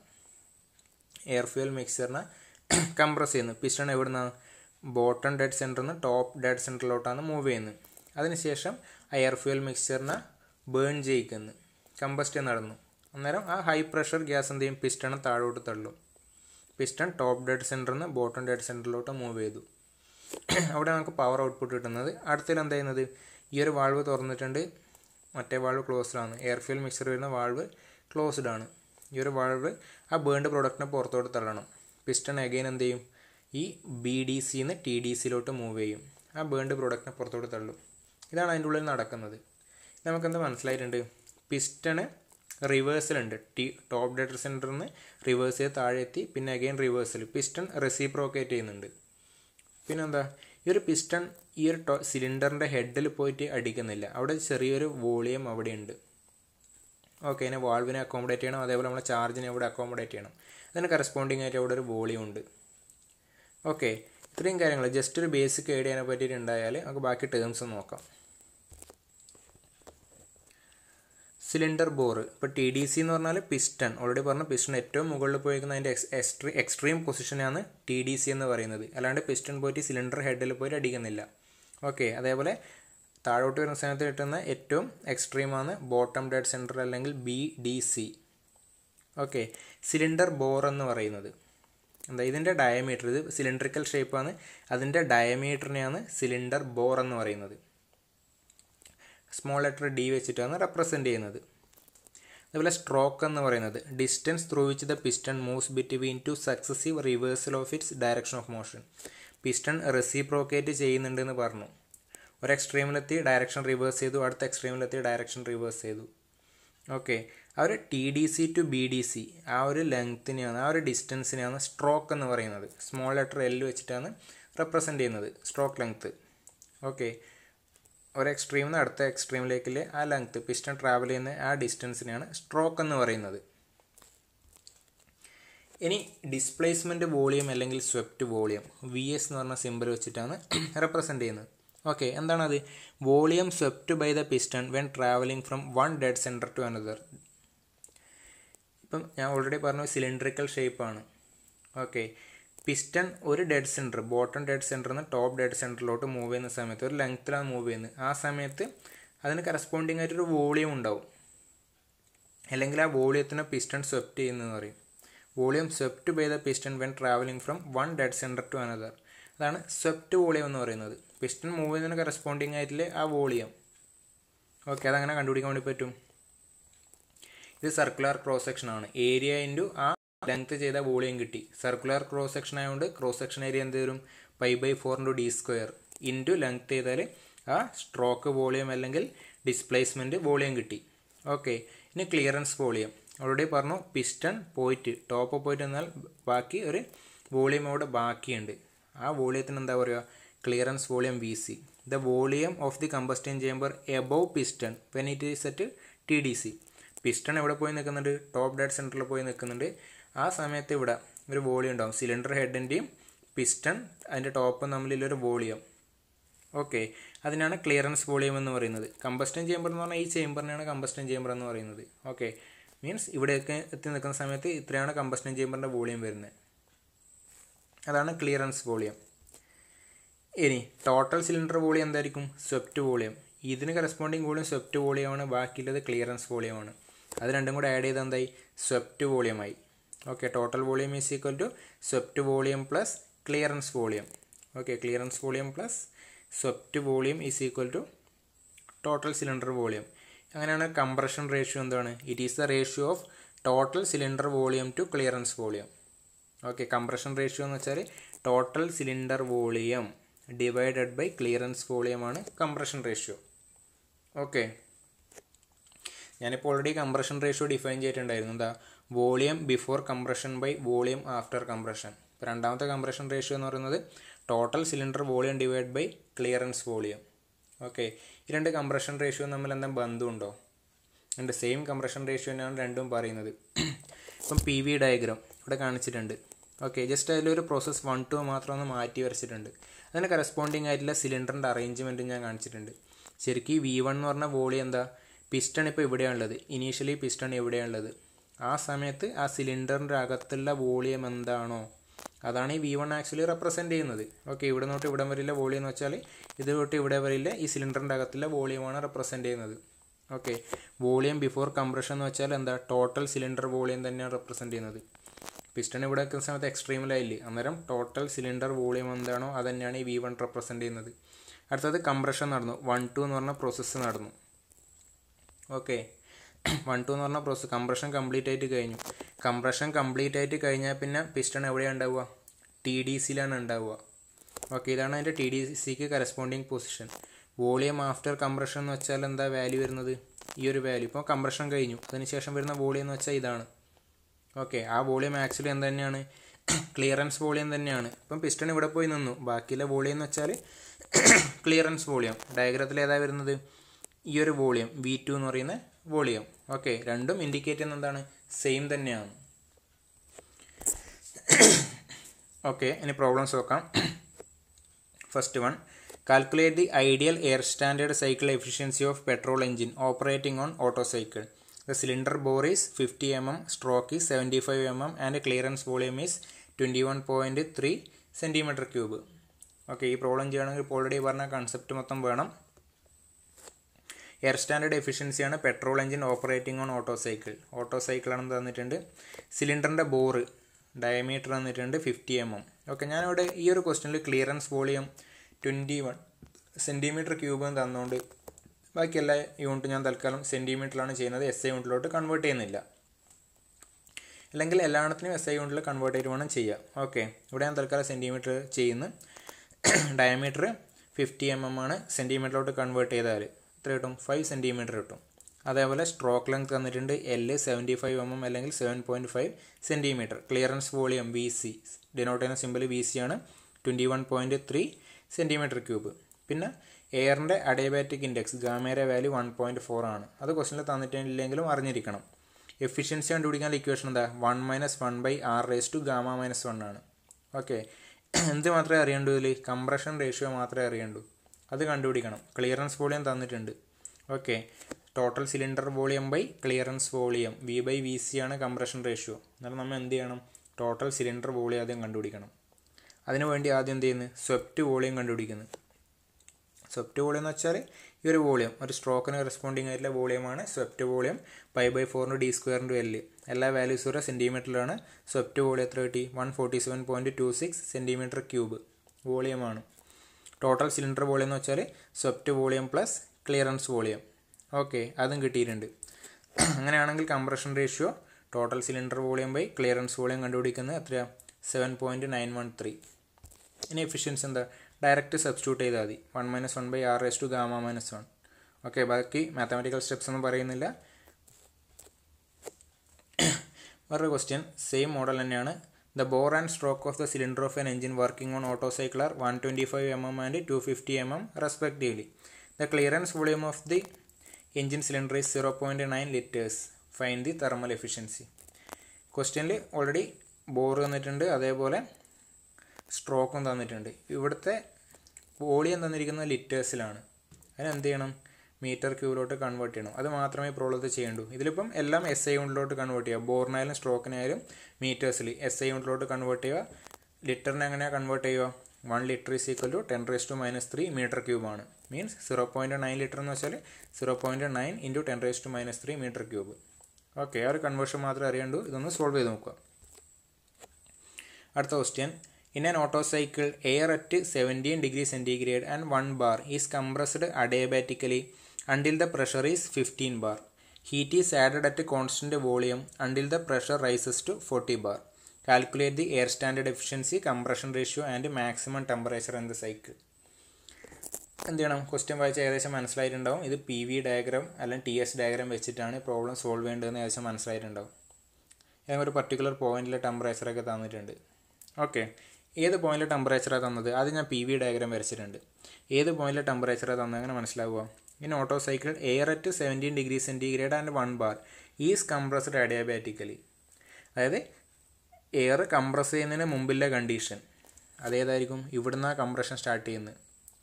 Speaker 1: എയർ ഫ്യൂൽ മിക്സറിനെ കംപ്രസ് ചെയ്യുന്നു പിസ്റ്റൺ എവിടെ നിന്നാണ് ബോട്ടം ഡെഡ് സെൻറ്ററിൽ നിന്ന് ടോപ്പ് ഡെഡ് സെൻറ്ററിലോട്ടാണ് മൂവ് ചെയ്യുന്നത് അതിനുശേഷം ആ എയർ ഫ്യൂൽ മിക്സറിനെ ബേൺ ചെയ്യിക്കുന്നു കമ്പസ്റ്റ് നടന്നു അന്നേരം ആ ഹൈ പ്രഷർ ഗ്യാസ് എന്ത് ചെയ്യും പിസ്റ്റണെ താഴോട്ട് തള്ളും പിസ്റ്റൺ ടോപ്പ് ഡെഡ് സെൻറ്ററിൽ നിന്ന് ബോട്ടം ഡെഡ് സെൻറ്ററിലോട്ട് മൂവ് ചെയ്തു അവിടെ നമുക്ക് പവർ ഔട്ട്പുട്ട് കിട്ടുന്നത് അടുത്തിൽ എന്ത് ചെയ്യുന്നത് ഈ ഒരു വാൾവ് തുറന്നിട്ടുണ്ട് മറ്റേ വാൾവ് ആണ് എയർ ഫ്യൂൽ മിക്സർ വരുന്ന വാൾവ് ക്ലോസ്ഡ് ആണ് ഈ ഒരു വാൾവ് ആ ബേൺഡ് പ്രൊഡക്റ്റിനെ പുറത്തോട്ട് തള്ളണം പിസ്റ്റൺ അഗെയിൻ എന്ത് ചെയ്യും ഈ ബി ഡി സിന്ന് ടി ഡി സിയിലോട്ട് മൂവ് ചെയ്യും ആ ബേൺഡ് പ്രൊഡക്റ്റിനെ പുറത്തോട്ട് തള്ളും ഇതാണ് അതിൻ്റെ ഉള്ളിൽ നടക്കുന്നത് നമുക്കെന്ത് മനസ്സിലായിട്ടുണ്ട് പിസ്റ്റണ് റിവേഴ്സലുണ്ട് ടി ടോപ്പ് ഡെഡ് സെൻറ്ററിൽ നിന്ന് റിവേഴ്സ് ചെയ്ത് താഴെ എത്തി പിന്നെ അഗെയിൻ റിവേഴ്സൽ പിസ്റ്റൺ റെസിപ്രോക്കേറ്റ് ചെയ്യുന്നുണ്ട് പിന്നെന്താ ഈ ഒരു പിസ്റ്റൺ ഈ ഒരു ടോ സിലിണ്ടറിൻ്റെ ഹെഡിൽ പോയിട്ട് അടിക്കുന്നില്ല അവിടെ ചെറിയൊരു വോളിയം അവിടെയുണ്ട് ഓക്കെ അതിനെ വാൾവിനെ അക്കോമഡേറ്റ് ചെയ്യണം അതേപോലെ നമ്മളെ ചാർജിനെ അവിടെ അക്കോമഡേറ്റ് ചെയ്യണം അതിന് കറസ്പോണ്ടിങ് ആയിട്ട് അവിടെ ഒരു വോളിയം ഉണ്ട് ഓക്കെ ഇത്രയും കാര്യങ്ങൾ ജസ്റ്റ് ഒരു ബേസിക് ഐഡിയനെ പറ്റിയിട്ടുണ്ടായാൽ നമുക്ക് ബാക്കി ടേംസ് നോക്കാം സിലിണ്ടർ ബോർ ഇപ്പോൾ ടി ഡി സി എന്ന് പറഞ്ഞാൽ പിസ്റ്റൺ ഓൾറെഡി പറഞ്ഞ പിസ്റ്റൺ ഏറ്റവും മുകളിൽ പോയിരിക്കുന്ന അതിൻ്റെ എക്സ്ട്രീ എക്സ്ട്രീം പൊസിഷനാണ് ടി ഡി സി എന്ന് പറയുന്നത് അല്ലാണ്ട് പിസ്റ്റൺ പോയിട്ട് സിലിണ്ടർ ഹെഡിൽ പോയിട്ട് അടിക്കുന്നില്ല ഓക്കെ അതേപോലെ താഴോട്ട് വരുന്ന സമയത്ത് കിട്ടുന്ന ഏറ്റവും എക്സ്ട്രീമാണ് ബോട്ടം ഡെഡ് സെൻറ്റർ അല്ലെങ്കിൽ B D C okay cylinder bore എന്ന് പറയുന്നത് എന്താ ഇതിൻ്റെ ഡയമീറ്റർ ഇത് സിലിണ്ടറിക്കൽ ഷേപ്പാണ് അതിൻ്റെ ഡയമീറ്ററിനെയാണ് സിലിണ്ടർ ബോർ എന്ന് പറയുന്നത് സ്മോൾ ലെറ്റർ ഡി വെച്ചിട്ടാണ് റെപ്രസെൻ്റ് ചെയ്യുന്നത് അതുപോലെ സ്ട്രോക്ക് എന്ന് പറയുന്നത് distance through which the piston moves between two successive reversal of its direction of motion piston reciprocate ചെയ്യുന്നുണ്ടെന്ന് പറഞ്ഞു ഒരു എക്സ്ട്രീമിലെത്തി ഡയറക്ഷൻ റിവേഴ്സ് ചെയ്തു അടുത്ത എക്സ്ട്രീമിലെത്തി ഡയറക്ഷൻ റിവേഴ്സ് ചെയ്തു ഓക്കെ ആ ഒരു T D C to B D C ആ ഒരു ലെങ്ത്തിനെയാണ് ആ ഒരു ഡിസ്റ്റൻസിനെയാണ് സ്ട്രോക്ക് എന്ന് പറയുന്നത് സ്മോൾ ലെറ്റർ എൽ വെച്ചിട്ടാണ് റെപ്രസെൻ്റ് ചെയ്യുന്നത് സ്ട്രോക്ക് ലെങ്ത്ത് ഓക്കെ ഒരു എക്സ്ട്രീം നിന്ന് അടുത്ത എക്സ്ട്രീമിലേക്കുള്ള ആ ലെങ്ത് പിസ്റ്റൺ ട്രാവൽ ചെയ്യുന്ന ആ ഡിസ്റ്റൻസിനെയാണ് സ്ട്രോക്ക് എന്ന് പറയുന്നത് ഇനി ഡിസ്പ്ലേസ്മെൻറ്റ് വോളിയം അല്ലെങ്കിൽ സ്വെപ്റ്റ് വോളിയം വി എസ് എന്ന് പറഞ്ഞ സിമ്പിൾ വെച്ചിട്ടാണ് റെപ്രസെൻ്റ് ചെയ്യുന്നത് ഓക്കെ എന്താണത് volume swept by the piston when travelling from one dead centre to another ഇപ്പം ഞാൻ ഓൾറെഡി പറഞ്ഞു സിലിണ്ടറിക്കൽ ഷേപ്പാണ് ഓക്കെ പിസ്റ്റൺ ഒരു ഡെഡ് സെൻറ്റർ ബോട്ടം ഡെഡ് സെൻറ്ററിൽ നിന്ന് ടോപ്പ് ഡെഡ് സെൻറ്ററിലോട്ട് മൂവ് ചെയ്യുന്ന സമയത്ത് ഒരു ലെങ്ത്തിലാണ് മൂവ് ചെയ്യുന്നത് ആ സമയത്ത് അതിന് കറസ്പോണ്ടിങ് ആയിട്ടൊരു വോളിയം ഉണ്ടാവും അല്ലെങ്കിൽ ആ വോളിയത്തിനെ പിസ്റ്റൺ സ്വെപ്റ്റ് ചെയ്യുന്നതെന്ന് പറയും volume swept by the piston when travelling from one dead centre to another അതാണ് സ്വെപ്റ്റ് വോളിയം എന്ന് പറയുന്നത് പിസ്റ്റൺ മൂവ് ചെയ്യുന്നതിന് കറസ്പോണ്ടിങ് ആയിട്ടില്ലേ ആ വോളിയം ഓക്കെ അതങ്ങനെ കണ്ടുപിടിക്കാൻ വേണ്ടി പറ്റും ഇത് സർക്കുലർ ക്രോസ് ആണ് ഏരിയ ഇൻറ്റു ആ ലെങ്ത് ചെയ്ത വോളിയം കിട്ടി സർക്കുലർ ക്രോസ് സെക്ഷൻ ആയതുകൊണ്ട് ക്രോസ് സെക്ഷൻ ഏരിയ എന്ത് വരും pi by four into D square into length ചെയ്താൽ ആ സ്ട്രോക്ക് വോളിയം അല്ലെങ്കിൽ ഡിസ്പ്ലേസ്മെൻറ്റ് വോളിയം കിട്ടി ഓക്കെ ഇനി ക്ലിയറൻസ് വോളിയം ഓൾറെഡി പറഞ്ഞു പിസ്റ്റൺ പോയിറ്റ് ടോപ്പ് പോയിറ്റ് എന്നാൽ ബാക്കി ഒരു വോളിയം അവിടെ ബാക്കിയുണ്ട് ആ വോളിയത്തിന് എന്താ പറയുക clearance volume V C the volume of the combustion chamber above piston when it is at T D C piston എവിടെ പോയി നിൽക്കുന്നുണ്ട് ടോപ്പ് ഡെഡ് സെൻറ്ററിൽ പോയി നിൽക്കുന്നുണ്ട് ആ സമയത്ത് ഇവിടെ ഒരു വോളിയം ഉണ്ടാകും സിലിണ്ടർ ഹെഡിൻ്റെയും പിസ്റ്റൺ അതിൻ്റെ ടോപ്പും തമ്മിലൊരു വോളിയം ഓക്കെ അതിനാണ് ക്ലിയറൻസ് വോളിയം എന്ന് പറയുന്നത് കമ്പസ്റ്റൻ ചേമ്പർ എന്ന് പറഞ്ഞാൽ ഈ ചേംബറിനെയാണ് കമ്പസ്റ്റൻ ചേമ്പർ എന്ന് പറയുന്നത് ഓക്കെ മീൻസ് ഇവിടെയൊക്കെ എത്തി നിൽക്കുന്ന സമയത്ത് ഇത്രയാണ് കമ്പസ്റ്റൻ ചേമ്പറിൻ്റെ വോളിയം വരുന്നത് അതാണ് ക്ലിയറൻസ് വോളിയം ഇനി ടോട്ടൽ സിലിണ്ടർ വോളിയം എന്തായിരിക്കും സ്വെപ്റ്റ് വോളിയം ഇതിന് കറസ്പോണ്ടിങ് വോളിയം സ്വെപ്റ്റ് വോളിയമാണ് ബാക്കിയുള്ളത് ക്ലിയറൻസ് വോളിയമാണ് അത് രണ്ടും കൂടെ ആഡ് ചെയ്ത് എന്തായി സ്വെപ്റ്റ് വോളിയമായി okay total volume is equal to swept volume plus clearance volume okay clearance volume plus swept volume is equal to total cylinder volume അങ്ങനെയാണ് കംപ്രഷൻ റേഷ്യോ എന്താണ് it is the ratio of total cylinder volume to clearance volume okay compression ratio എന്ന് വെച്ചാൽ total cylinder volume divided by clearance വോളിയമാണ് compression ratio okay ഞാനിപ്പോൾ already compression ratio define ചെയ്തിട്ടുണ്ടായിരുന്നു എന്താ volume before compression by volume after compression ഇപ്പോൾ രണ്ടാമത്തെ compression ratio എന്ന് പറയുന്നത് total cylinder volume divide by clearance volume okay ഈ രണ്ട് കംപ്രഷൻ റേഷ്യോ തമ്മിൽ എന്താ ബന്ധമുണ്ടോ രണ്ട് സെയിം കംപ്രഷൻ റേഷ്യോ തന്നെയാണ് രണ്ടും പറയുന്നത് ഇപ്പം പി വി ഡയഗ്രാം ഇവിടെ കാണിച്ചിട്ടുണ്ട് ഓക്കെ ജസ്റ്റ് അതിലൊരു പ്രോസസ്സ് വൺ ടു മാത്രം ഒന്ന് മാറ്റി വരച്ചിട്ടുണ്ട് അതിന് കറസ്പോണ്ടിങ് ആയിട്ടുള്ള സിലിണ്ടറിൻ്റെ അറേഞ്ച്മെൻറ്റും ഞാൻ കാണിച്ചിട്ടുണ്ട് ശരിക്കും വി വൺ എന്ന് പറഞ്ഞ വോളി എന്താ പിസ്റ്റൺ ഇപ്പോൾ ഇവിടെയാണുള്ളത് ഇനീഷ്യലി പിസ്റ്റൺ എവിടെയാണുള്ളത് ആ സമയത്ത് ആ സിലിണ്ടറിൻ്റെ അകത്തുള്ള വോളിയം എന്താണോ അതാണ് ഈ വി വൺ റെപ്രസെൻ്റ് റെപ്രസെൻറ്റ് ചെയ്യുന്നത് ഓക്കെ ഇവിടെ തൊട്ട് ഇവിടം വോളിയം എന്ന് വെച്ചാൽ ഇത് തൊട്ട് ഇവിടെ വരില്ല ഈ സിലിണ്ടറിൻ്റെ അകത്തുള്ള വോളിയമാണ് റെപ്രസെൻറ്റ് ചെയ്യുന്നത് ഓക്കെ വോളിയം ബിഫോർ കംപ്രഷൻ എന്ന് വെച്ചാൽ എന്താ ടോട്ടൽ സിലിണ്ടർ വോളിയം തന്നെയാണ് റെപ്രസെൻറ്റ് ചെയ്യുന്നത് പിസ്റ്റൺ ഇവിടെ വെക്കുന്ന സമയത്ത് ലൈല് അന്നേരം ടോട്ടൽ സിലിണ്ടർ വോളിയം എന്താണോ അത് തന്നെയാണ് ഈ വി വൺ റെപ്രസെൻറ്റ് ചെയ്യുന്നത് അടുത്തത് കംപ്രഷൻ നടന്നു വൺ ടു എന്ന് പറഞ്ഞ പ്രോസസ്സ് നടന്നു ഓക്കെ വൺ ടു എന്ന് പറഞ്ഞ പ്രോസസ് കംപ്രഷൻ കംപ്ലീറ്റ് ആയിട്ട് കഴിഞ്ഞു കംപ്രഷൻ കംപ്ലീറ്റ് ആയിട്ട് കഴിഞ്ഞാൽ പിന്നെ പിസ്റ്റൺ എവിടെയാണ് ഉണ്ടാവുക ടി ഡി സിയിലാണ് ഉണ്ടാവുക ഓക്കെ ഇതാണ് അതിൻ്റെ ടി ഡി സിക്ക് corresponding position volume after compression എന്ന് വെച്ചാൽ എന്താ വാല്യൂ വരുന്നത് ഈ ഒരു വാല്യൂ ഇപ്പോൾ കംപ്രഷൻ കഴിഞ്ഞു അതിനുശേഷം വരുന്ന വോളിയം എന്ന് വെച്ചാൽ ഇതാണ് ഓക്കെ ആ വോളിയം ആക്ച്വലി എന്ത് തന്നെയാണ് ക്ലിയറൻസ് വോളിയം തന്നെയാണ് ഇപ്പം പിസ്റ്റൺ ഇവിടെ പോയി നിന്നു ബാക്കിയുള്ള വോളിയം എന്ന് വെച്ചാൽ ക്ലിയറൻസ് വോളിയം ഡയഗ്രത്തിൽ ഏതാ വരുന്നത് ഈ ഒരു വോളിയം വി ടു എന്ന് പറയുന്ന വോളിയം ഓക്കെ രണ്ടും ഇൻഡിക്കേറ്റ് ചെയ്യുന്ന എന്താണ് സെയിം തന്നെയാണ് ഓക്കെ ഇനി പ്രോബ്ലംസ് നോക്കാം first one calculate the ideal air standard cycle efficiency of petrol engine operating on Otto cycle the cylinder bore is fifty M M stroke is seventy five M M and clearance volume is twenty one point three centimetre cube okay ഈ problem ചെയ്യണമെങ്കിൽ already പറഞ്ഞ concept മൊത്തം വേണം air standard എഫിഷ്യൻസിയാണ് petrol engine operating on Otto cycle Otto സൈക്കിളാണ് തന്നിട്ടുണ്ട് സിലിണ്ടറിൻ്റെ bore diameter തന്നിട്ടുണ്ട് ഫിഫ്റ്റി എം എം ഓക്കെ ഞാനിവിടെ ഈ ഒരു ക്വസ്റ്റ്യനിൽ clearance volume twenty one centimetre ക്യൂബും തന്നുകൊണ്ട് ബാക്കി എല്ലാ യൂണിറ്റ് ഞാൻ തൽക്കാലം സെൻറ്റിമീറ്ററിലാണ് ചെയ്യുന്നത് എസ് ഐ യൂണിറ്റിലോട്ട് കൺവേർട്ട് ചെയ്യുന്നില്ല അല്ലെങ്കിൽ എല്ലായിടത്തിനും എസ് ഐ യൂണിറ്റിൽ കൺവേർട്ട് ചെയ്ത് വേണം ചെയ്യാം ഓക്കെ ഇവിടെ ഞാൻ തൽക്കാലം സെൻറ്റിമീറ്റർ ചെയ്യുന്നു ഡയമീറ്റർ ഫിഫ്റ്റി എം എം ആണ് സെൻറ്റിമീറ്ററിലോട്ട് കൺവേർട്ട് ചെയ്താൽ എത്ര കിട്ടും ഫൈവ് സെൻറ്റിമീറ്റർ കിട്ടും അതേപോലെ സ്ട്രോക്ക് ലെങ്ത് തന്നിട്ടുണ്ട് L seventy five M M അല്ലെങ്കിൽ seven point five centimetre clearance volume V C denote ചെയ്യുന്ന സിമ്പിൾ വി സി ആണ് twenty one point three centimetre cube പിന്നെ എയറിൻ്റെ അഡയബാറ്റിക് ഇൻഡെക്സ് ഗാമേര വാല്യൂ വൺ പോയിൻറ്റ് ഫോർ ആണ് അത് ക്വസ്റ്റിനിൽ തന്നിട്ടില്ലെങ്കിലും അറിഞ്ഞിരിക്കണം എഫിഷ്യൻസി കണ്ടുപിടിക്കാൻ ഇക്വേഷൻ എന്താ one minus one by R raise to gamma minus one ആണ് ഓക്കെ എന്ത് മാത്രമേ അറിയേണ്ടൂ ഇതിൽ കംപ്രഷൻ റേഷ്യോ മാത്രമേ അറിയേണ്ടൂ അത് കണ്ടുപിടിക്കണം ക്ലിയറൻസ് വോളിയം തന്നിട്ടുണ്ട് okay total cylinder volume by clearance volume V by V C ആണ് കംപ്രഷൻ റേഷ്യോ എന്നാലും നമ്മൾ എന്ത് ചെയ്യണം ടോട്ടൽ സിലിണ്ടർ വോളിയം ആദ്യം കണ്ടുപിടിക്കണം അതിനുവേണ്ടി ആദ്യം എന്ത് ചെയ്യുന്നത് സ്വെപ്റ്റ് വോളിയം കണ്ടുപിടിക്കുന്നത് സ്വെപ്റ്റ് വോളിയം എന്ന് വെച്ചാൽ ഈ ഒരു വോളിയം ഒരു സ്ട്രോക്കിന് റെസ്പോണ്ടിങ് ആയിട്ടുള്ള വോളിയമാണ് സ്വെപ്റ്റ് വോളിയം പൈ ബൈ ഫോറിൻ്റെ ഡി സ്ക്വയറിൻ്റെ എല്ല് എല്ലാ വാല്യൂസ് വരെ സെൻറ്റിമീറ്ററിലാണ് സ്വെപ്റ്റ് വോളിയം എത്ര കിട്ടി one forty seven point two six centimetre cube വോളിയമാണ് ടോട്ടൽ സിലിണ്ടർ വോളിയം എന്ന് വെച്ചാൽ swept volume plus clearance volume okay അതും കിട്ടിയിട്ടുണ്ട് അങ്ങനെയാണെങ്കിൽ compression ratio total cylinder volume by clearance volume കണ്ടുപിടിക്കുന്നത് എത്രയാ seven point nine one three ഇനി എഫിഷ്യൻസി എന്താ ഡയറക്റ്റ് സബ്സ്റ്റിറ്റ്യൂട്ട് ചെയ്താൽ മതി one minus one by R S to gamma minus one okay ബാക്കി മാത്തമാറ്റിക്കൽ സ്റ്റെപ്സ് ഒന്നും പറയുന്നില്ല വേറൊരു ക്വസ്റ്റ്യൻ സെയിം മോഡൽ തന്നെയാണ് The bore and stroke of the cylinder of an engine working on autocycler 125 mm and 250 mm respectively. The clearance volume of the engine cylinder is 0.9 liters. Find the thermal efficiency. ക്വസ്റ്റ്യനിൽ already bore തന്നിട്ടുണ്ട് അതേപോലെ സ്ട്രോക്കും തന്നിട്ടുണ്ട് ഇവിടുത്തെ volume തന്നിരിക്കുന്നത് ലിറ്റേഴ്സിലാണ് അതിനെന്ത് ചെയ്യണം metre ക്യൂബിലോട്ട് convert ചെയ്യണം അത് മാത്രമേ പ്രോബ്ലത്തിൽ ചെയ്യേണ്ടൂ ഇതിലിപ്പം എല്ലാം എസ് ഐ യൂണിറ്റിലോട്ട് കൺവേർട്ട് ചെയ്യുക ബോർണായാലും സ്ട്രോക്കിനായാലും മീറ്റേഴ്സിൽ എസ് ഐ യൂണിറ്റിലോട്ട് കൺവേർട്ട് ചെയ്യുക ലിറ്ററിനെ എങ്ങനെയാണ് കൺവേർട്ട് ചെയ്യുക one litre is equal to ten raise to minus three metre ക്യൂബാണ് means zero point nine litre എന്ന് വെച്ചാൽ zero point nine into ten raise to minus three metre cube okay ആ ഒരു കൺവേർഷൻ മാത്രമേ അറിയണ്ടൂ ഇതൊന്ന് സോൾവ് ചെയ്ത് നോക്കുക അടുത്ത question in an Otto cycle air at seventeen degree centigrade and one bar is compressed adiabatically until the pressure is 15 bar. Heat is added at a constant volume until the pressure rises to 40 bar. Calculate the air standard efficiency, compression ratio and maximum temperature in the cycle. എന്ത് ചെയ്യണം question വായിച്ച ഏകദേശം മനസ്സിലായിട്ടുണ്ടാവും ഇത് P V diagram അല്ലെങ്കിൽ T S diagram വെച്ചിട്ടാണ് problem solve ചെയ്യേണ്ടതെന്ന് ഏകദേശം മനസ്സിലായിട്ടുണ്ടാവും ഏതെങ്കിലും ഒരു പർട്ടിക്കുലർ പോയിന്റിലെ ടെമ്പറേച്ചറൊക്കെ തന്നിട്ടുണ്ട് ഓക്കെ ഏത് പോയിന്റിലെ ടെമ്പറേച്ചറാണ് തന്നത് അത് ഞാൻ പി വി ഡയഗ്രാം വരച്ചിട്ടുണ്ട് ഏത് പോയിന്റിലെ ടെമ്പറേച്ചറാണ് തന്നത് അങ്ങനെ മനസ്സിലാവുക in Otto cycle air at seventeen degree centigrade and one bar is compressed adiabatically അതായത് എയർ കംപ്രസ് ചെയ്യുന്നതിന് മുമ്പിലെ കണ്ടീഷൻ അതേതായിരിക്കും ഇവിടുന്ന് ആ കംപ്രഷൻ സ്റ്റാർട്ട് ചെയ്യുന്നത്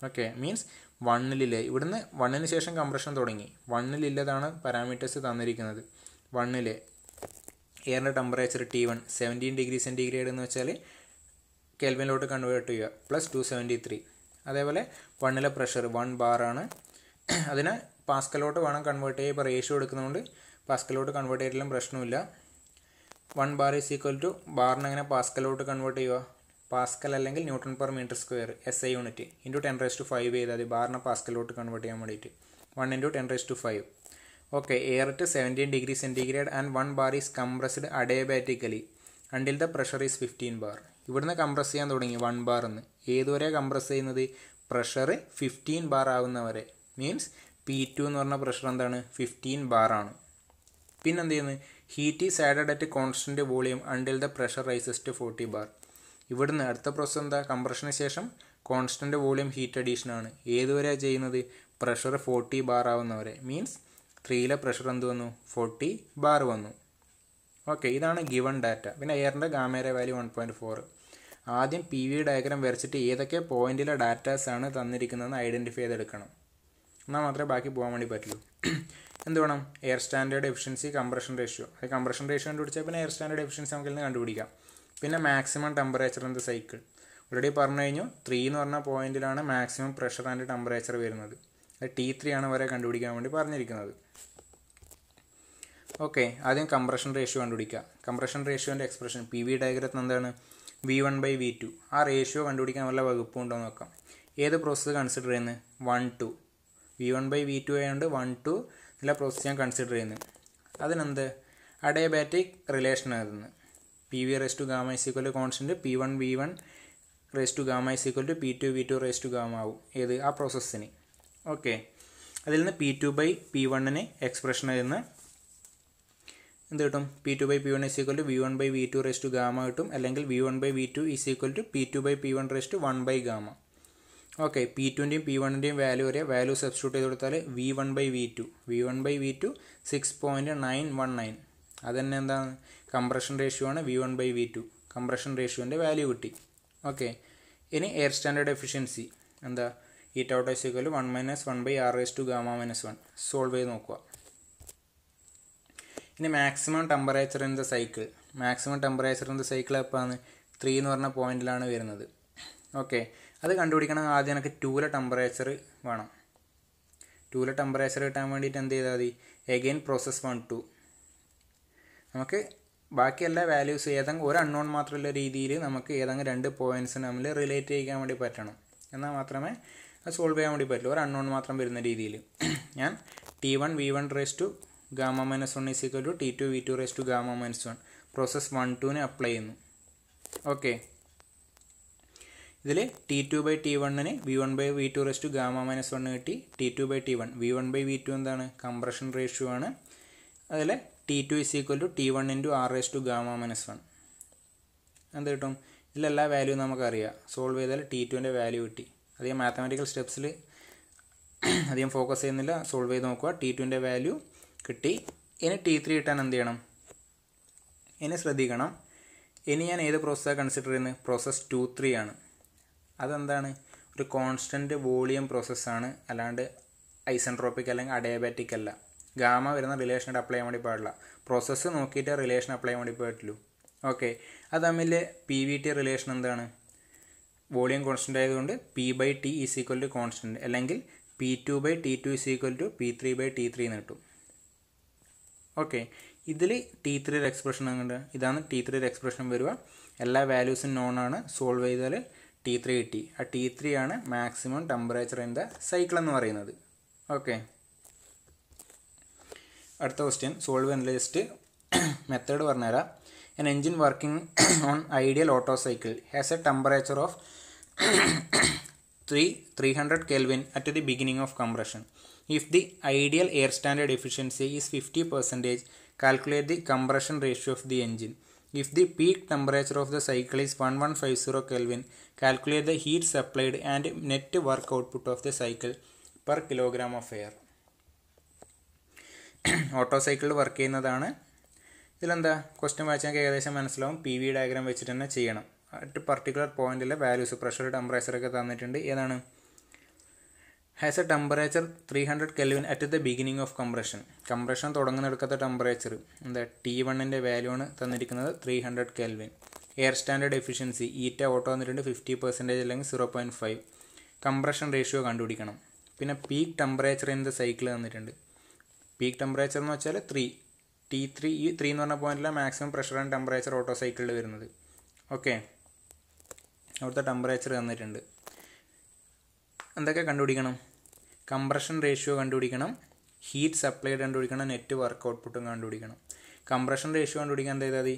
Speaker 1: ഓക്കെ മീൻസ് വണ്ണിലില്ലേ ഇവിടുന്ന് വണ്ണിന് ശേഷം കംപ്രഷൻ തുടങ്ങി വണ്ണിലില്ലതാണ് പാരാമീറ്റേഴ്സ് തന്നിരിക്കുന്നത് വണ്ണിലെ എയറിൻ്റെ temperature T one seventeen degree centigrade എന്ന് വെച്ചാൽ കെൽവിനിലോട്ട് കൺവേർട്ട് ചെയ്യുക പ്ലസ് ടു സെവൻറ്റി ത്രീ അതേപോലെ വണ്ണിലെ പ്രഷർ വൺ ബാറാണ് അതിനെ പാസ്കലോട്ട് വേണം കൺവേർട്ട് ചെയ്യുക ഇപ്പോൾ റേഷ്യോ എടുക്കുന്നതുകൊണ്ട് പാസ്കലോട്ട് കൺവേർട്ട് ചെയ്തിട്ടും പ്രശ്നമില്ല one bar is equal to ബാറിനെങ്ങനെ എങ്ങനെ പാസ്കലോട്ട് കൺവേർട്ട് ചെയ്യുക പാസ്കൽ അല്ലെങ്കിൽ newton per metre square S I unit into ten raise to five ചെയ്താൽ മതി ബാറിനെ പാസ്കലോട്ട് കൺവേർട്ട് ചെയ്യാൻ വേണ്ടിയിട്ട് one into ten raise to five okay air to seventeen degree centigrade and one bar is compressed adiabatically until the pressure is fifteen bar ഇവിടുന്ന് compress ചെയ്യാൻ തുടങ്ങി one bar എന്ന് ഏതുവരെ കംപ്രസ് ചെയ്യുന്നത് പ്രഷർ ഫിഫ്റ്റീൻ ബാർ ആകുന്നവരെ means P two എന്ന് പറഞ്ഞ pressure എന്താണ് ഫിഫ്റ്റീൻ പിന്നെ എന്ത് ചെയ്യുന്നത് heat is added at constant volume until the pressure rises to forty bar ഇവിടുന്ന് അടുത്ത പ്രോസസ് എന്താ കംപ്രഷന് ശേഷം കോൺസ്റ്റൻറ്റ് വോളിയം ഹീറ്റ് അഡീഷൻ ആണ് ഏതുവരെ ചെയ്യുന്നത് പ്രഷർ ഫോർട്ടി ബാർ ആവുന്നവരെ മീൻസ് ത്രീയിലെ പ്രഷർ എന്ത് വന്നു ഫോർട്ടി ബാർ വന്നു ഓക്കെ ഇതാണ് ഗിവൺ ഡാറ്റ പിന്നെ എയറിൻ്റെ ഗാമേര വാല്യൂ വൺ പോയിൻറ്റ് ഫോർ ആദ്യം പി വി ഡയഗ്രാം വരച്ചിട്ട് ഏതൊക്കെ പോയിൻറ്റിലെ ഡാറ്റാസ് ആണ് തന്നിരിക്കുന്നതെന്ന് ഐഡൻറ്റിഫൈ ചെയ്തെടുക്കണം എന്നാൽ മാത്രമേ ബാക്കി പോകാൻ വേണ്ടി പറ്റുള്ളൂ എന്ത് വേണം air standard efficiency compression ratio അത് കംപ്രഷൻ റേഷ്യോ കണ്ടുപിടിച്ചാൽ പിന്നെ എയർ സ്റ്റാൻഡേർഡ് എഫിഷ്യൻസി നമുക്ക് ഇന്ന് കണ്ടുപിടിക്കാം പിന്നെ maximum temperature in the cycle already പറഞ്ഞു കഴിഞ്ഞു ത്രീ എന്ന് പറഞ്ഞ പോയിന്റിലാണ് മാക്സിമം പ്രഷർ ആൻഡ് ടെമ്പറേച്ചർ വരുന്നത് അത് ടി ത്രീ ആണ് വരെ കണ്ടുപിടിക്കാൻ വേണ്ടി പറഞ്ഞിരിക്കുന്നത് ഓക്കെ ആദ്യം കംപ്രഷൻ റേഷ്യോ കണ്ടുപിടിക്കുക കംപ്രഷൻ റേഷ്യോൻ്റെ എക്സ്പ്രഷൻ പി വി ഡയഗ്രത്തിൽ എന്താണ് V one by V two ആ റേഷ്യോ കണ്ടുപിടിക്കാൻ വല്ല വകുപ്പുണ്ടോ നോക്കാം ഏത് പ്രോസസ്സ് കൺസിഡർ ചെയ്യുന്നത് one two V one by V two ആയതുകൊണ്ട് വൺ ടു എന്നുള്ള പ്രോസസ്സ് ഞാൻ കൺസിഡർ ചെയ്യുന്നു അതിനെന്ത് അഡയബാറ്റിക് റിലേഷൻ ആയിരുന്നു P V raise to gamma is equal to constant P one V one raise to gamma is equal to P two V two raise to gamma ആവും ഏത് ആ പ്രോസസ്സിന് okay അതിൽ നിന്ന് പി ടു ബൈ പി വണ്ണിന് expression ആയിരുന്നു എന്ത് കിട്ടും P two by P one is equal to V one by V two raise to gamma കിട്ടും അല്ലെങ്കിൽ V one by V two is equal to P two by P one raise to one by gamma okay P ടുവിൻ്റെയും P വണ്ണിൻ്റെയും value വരെ value substitute ചെയ്ത് കൊടുത്താൽ V one by V two V one by V two six point nine one nine തന്നെ എന്താണ് compression ratio ആണ് V one by V two compression റേഷ്യോൻ്റെ value കിട്ടി ഓക്കെ ഇനി എയർ സ്റ്റാൻഡേർഡ് എഫിഷ്യൻസി എന്താ ഈ out is one minus one by R S to gamma minus one solve ചെയ്ത് നോക്കുക ഇനി maximum temperature in the cycle maximum temperature in the cycle എപ്പോഴാണ് three എന്ന് പറഞ്ഞ പോയിന്റിലാണ് വരുന്നത് ഓക്കെ അത് കണ്ടുപിടിക്കണമെങ്കിൽ ആദ്യം എനിക്ക് ടൂല ടെമ്പറേച്ചർ വേണം ടൂല ടെമ്പറേച്ചർ കിട്ടാൻ വേണ്ടിയിട്ട് എന്ത് ചെയ്താൽ മതി എഗെയിൻ പ്രോസസ് വൺ ടു നമുക്ക് ബാക്കിയെല്ലാ വാല്യൂസ് ഏതെങ്കിലും ഒരു അൺനോൺ മാത്രമുള്ള രീതിയിൽ നമുക്ക് ഏതെങ്കിലും രണ്ട് പോയിൻറ്റ്സ് നമ്മൾ റിലേറ്റ് ചെയ്യാൻ വേണ്ടി പറ്റണം എന്നാൽ മാത്രമേ അത് സോൾവ് ചെയ്യാൻ വേണ്ടി പറ്റുള്ളൂ ഒരു അൺനോൺ മാത്രം വരുന്ന രീതിയിൽ ഞാൻ T one V one raise to gamma minus one is equal to T two V two raise to gamma minus one process one ടുവിന് അപ്ലൈ ചെയ്യുന്നു ഓക്കെ ഇതിൽ ടി ടു ബൈ ടി വണ്ണിന് V one by V two raise to gamma minus one കിട്ടി T two by T one V one by V two എന്താണ് compression ratio ആണ് അതിൽ T two is equal to T one into R S to gamma minus one എന്ത് കിട്ടും ഇതിലെല്ലാ value നമുക്കറിയാം solve ചെയ്താൽ T ടുവിൻ്റെ വാല്യൂ കിട്ടി അധികം മാത്തമാറ്റിക്കൽ സ്റ്റെപ്സിൽ അധികം ഫോക്കസ് ചെയ്യുന്നില്ല സോൾവ് ചെയ്ത് നോക്കുക ടി ടുവിൻ്റെ വാല്യൂ കിട്ടി ഇനി ടി ത്രീ കിട്ടാൻ എന്ത് ചെയ്യണം ഇനി ശ്രദ്ധിക്കണം ഇനി ഞാൻ ഏത് പ്രോസസ്സാണ് കൺസിഡർ ചെയ്യുന്നത് പ്രോസസ്സ് ടു ത്രീ ആണ് അതെന്താണ് ഒരു കോൺസ്റ്റൻറ്റ് വോളിയം പ്രോസസ്സാണ് അല്ലാണ്ട് ഐസൻട്രോപ്പിക് അല്ലെങ്കിൽ അഡയബാറ്റിക് അല്ല ഗാമ വരുന്ന റിലേഷനായിട്ട് അപ്ലൈ ചെയ്യാൻ വേണ്ടി പാടില്ല പ്രോസസ്സ് നോക്കിയിട്ട് റിലേഷൻ അപ്ലൈ ചെയ്യാൻ വേണ്ടി പറ്റുള്ളൂ ഓക്കെ അത് തമ്മിൽ പി വി ടി റിലേഷൻ എന്താണ് വോളിയം കോൺസ്റ്റൻ്റ് ആയതുകൊണ്ട് P by T is equal to constant അല്ലെങ്കിൽ P two by T two is equal to P three by T three എന്ന് കിട്ടും ഓക്കെ ഇതിൽ ടി ഒരു എക്സ്പ്രഷൻ അങ്ങോട്ട് ഇതാണ് ടി ഒരു എക്സ്പ്രഷൻ വരിക എല്ലാ വാല്യൂസും നോൺ ആണ് സോൾവ് ചെയ്താൽ ടി ത്രീ കിട്ടി ആ ടി ത്രീ ആണ് maximum temperature in the cycle എന്ന് പറയുന്നത് ഓക്കെ അടുത്ത ക്വസ്റ്റ്യൻ സോൾവ് അനലൈസ്റ്റ് മെത്തേഡ് പറഞ്ഞുതരാം an engine working on ideal Otto cycle has a temperature of three three hundred kelvin at the beginning of compression if the ideal air standard efficiency is fifty percentage calculate the compression ratio of the engine if the peak temperature of the cycle is one one five zero kelvin Calculate the heat supplied and net work output of the cycle per kilogram of air. Otto സൈക്കിളിൽ work ചെയ്യുന്നതാണ് ഇതിലെന്താ question വായിച്ചാൽ ഏകദേശം മനസ്സിലാവും P V diagram വെച്ചിട്ട് തന്നെ ചെയ്യണം at particular പോയിന്റിലെ വാല്യൂസ് പ്രഷർ ടെമ്പറേച്ചർ ഒക്കെ തന്നിട്ടുണ്ട് ഏതാണ് has a temperature three hundred kelvin at the beginning of compression compression തുടങ്ങുന്നെടുക്കാത്ത ടെമ്പറേച്ചർ എന്താ ടി വണ്ണിൻ്റെ വാല്യൂ ആണ് തന്നിരിക്കുന്നത് three hundred kelvin air standard efficiency eta Otto വന്നിട്ടുണ്ട് ഫിഫ്റ്റി പെർസെൻറ്റേജ് അല്ലെങ്കിൽ zero point five compression ratio കണ്ടുപിടിക്കണം പിന്നെ peak temperature in the cycle തന്നിട്ടുണ്ട് പീക്ക് ടെമ്പറേച്ചർ എന്ന് വെച്ചാൽ ത്രീ ടി ത്രീ ഈ ത്രീ എന്ന് പറഞ്ഞ പോയിന്റിലാണ് maximum pressure and temperature Otto സൈക്കിളിൽ വരുന്നത് ഓക്കെ അവിടുത്തെ ടെമ്പറേച്ചർ തന്നിട്ടുണ്ട് എന്തൊക്കെ കണ്ടുപിടിക്കണം കംപ്രഷൻ റേഷ്യോ കണ്ടുപിടിക്കണം ഹീറ്റ് സപ്ലൈഡ് കണ്ടുപിടിക്കണം നെറ്റ് വർക്ക് ഔട്ട്പുട്ടും കണ്ടുപിടിക്കണം കംപ്രഷൻ റേഷ്യോ കണ്ടുപിടിക്കാൻ എന്താ ചെയ്താൽ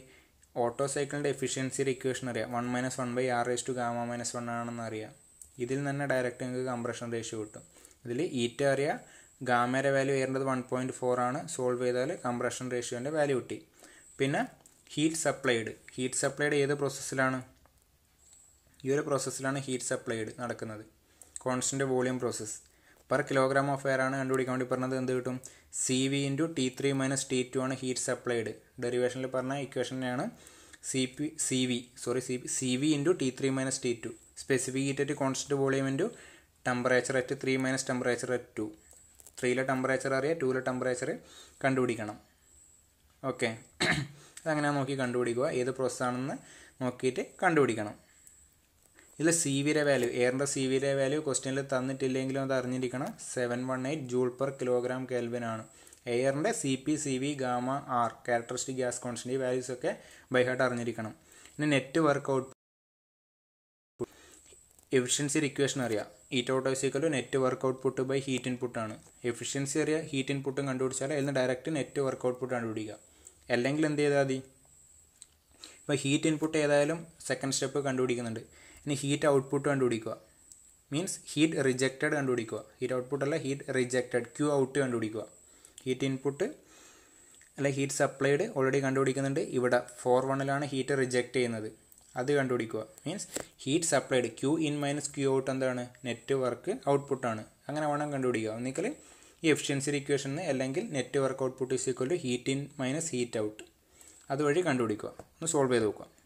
Speaker 1: ഓട്ടോ സൈക്കിളിൻ്റെ എഫിഷ്യൻസി ഇക്വേഷൻ അറിയാം one minus one by R raise to gamma minus one ആണെന്ന് അറിയാം ഇതിൽ തന്നെ ഡയറക്റ്റ് നിങ്ങൾക്ക് കംപ്രഷൻ റേഷ്യോ കിട്ടും ഇതിൽ ഈറ്റ അറിയാം ഗാമയുടെ വാല്യൂ വരേണ്ടത് വൺ പോയിൻറ്റ് ഫോർ ആണ് സോൾവ് ചെയ്താൽ കംപ്രഷൻ റേഷ്യോൻ്റെ വാല്യൂ കിട്ടി പിന്നെ ഹീറ്റ് സപ്ലൈഡ് ഹീറ്റ് സപ്ലൈഡ് ഏത് പ്രോസസ്സിലാണ് ഈ ഒരു പ്രോസസ്സിലാണ് ഹീറ്റ് സപ്ലൈഡ് നടക്കുന്നത് constant volume process per kilogram of air ആണ് കണ്ടുപിടിക്കാൻ വേണ്ടി പറഞ്ഞത് എന്ത് കിട്ടും C V into T three minus T two ആണ് ഹീറ്റ് സപ്ലൈഡ് ഡെറിവേഷനിൽ പറഞ്ഞ ഇക്വേഷനെയാണ് C P C V sorry C C V into T three minus T two specific heat at constant volume into temperature at three minus temperature at two ത്രീയിലെ temperature അറിയാം ടൂവിലെ temperature കണ്ടുപിടിക്കണം okay അതങ്ങനെ നോക്കി കണ്ടുപിടിക്കുക ഏത് പ്രോസസ്സാണെന്ന് നോക്കിയിട്ട് കണ്ടുപിടിക്കണം ഇതിൽ സി വിയുടെ വാല്യൂ എയറിൻ്റെ സി വിയുടെ വാല്യൂ ക്വസ്റ്റ്യനിൽ തന്നിട്ടില്ലെങ്കിലും അത് അറിഞ്ഞിരിക്കണം seven one eight joule per kilogram kelvin ആണ് എയറിൻ്റെ C P C V gamma R characteristic gas constant ഈ വാല്യൂസ് ഒക്കെ ബൈ ഹാർട്ട് അറിഞ്ഞിരിക്കണം ഇനി net work out efficiency equation അറിയാം heat out equal net work output by heat input ആണ് efficiency അറിയാം heat ഇൻപുട്ടും കണ്ടുപിടിച്ചാൽ അതിൽ നിന്ന് ഡയറക്റ്റ് നെറ്റ് വർക്ക് ഔട്ട്പുട്ട് കണ്ടുപിടിക്കുക അല്ലെങ്കിൽ എന്ത് ചെയ്താൽ മതി ഇപ്പോൾ ഹീറ്റ് ഇൻപുട്ട് ഏതായാലും സെക്കൻഡ് സ്റ്റെപ്പ് കണ്ടുപിടിക്കുന്നുണ്ട് ഇനി ഹീറ്റ് ഔട്ട്പുട്ട് കണ്ടുപിടിക്കുക മീൻസ് ഹീറ്റ് റിജക്റ്റഡ് കണ്ടുപിടിക്കുക ഹീറ്റ് ഔട്ട്പുട്ട് അല്ല ഹീറ്റ് റിജക്റ്റഡ് ക്യൂ ഔട്ട് കണ്ടുപിടിക്കുക ഹീറ്റ് ഇൻപുട്ട് അല്ല ഹീറ്റ് സപ്ലൈഡ് ഓൾറെഡി കണ്ടുപിടിക്കുന്നുണ്ട് ഇവിടെ ഫോർ വണ്ണിലാണ് ഹീറ്റ് റിജക്റ്റ് ചെയ്യുന്നത് അത് കണ്ടുപിടിക്കുക means heat supplied Q in minus Q out എന്താണ് നെറ്റ് വർക്ക് ഔട്ട്പുട്ടാണ് അങ്ങനെ വേണം കണ്ടുപിടിക്കുക ഒന്നിക്കൽ ഈ എഫിഷ്യൻസി ഇക്വേഷന് അല്ലെങ്കിൽ net work output is equal to heat in minus heat out അതുവഴി കണ്ടുപിടിക്കുക ഒന്ന് സോൾവ് ചെയ്ത് നോക്കുക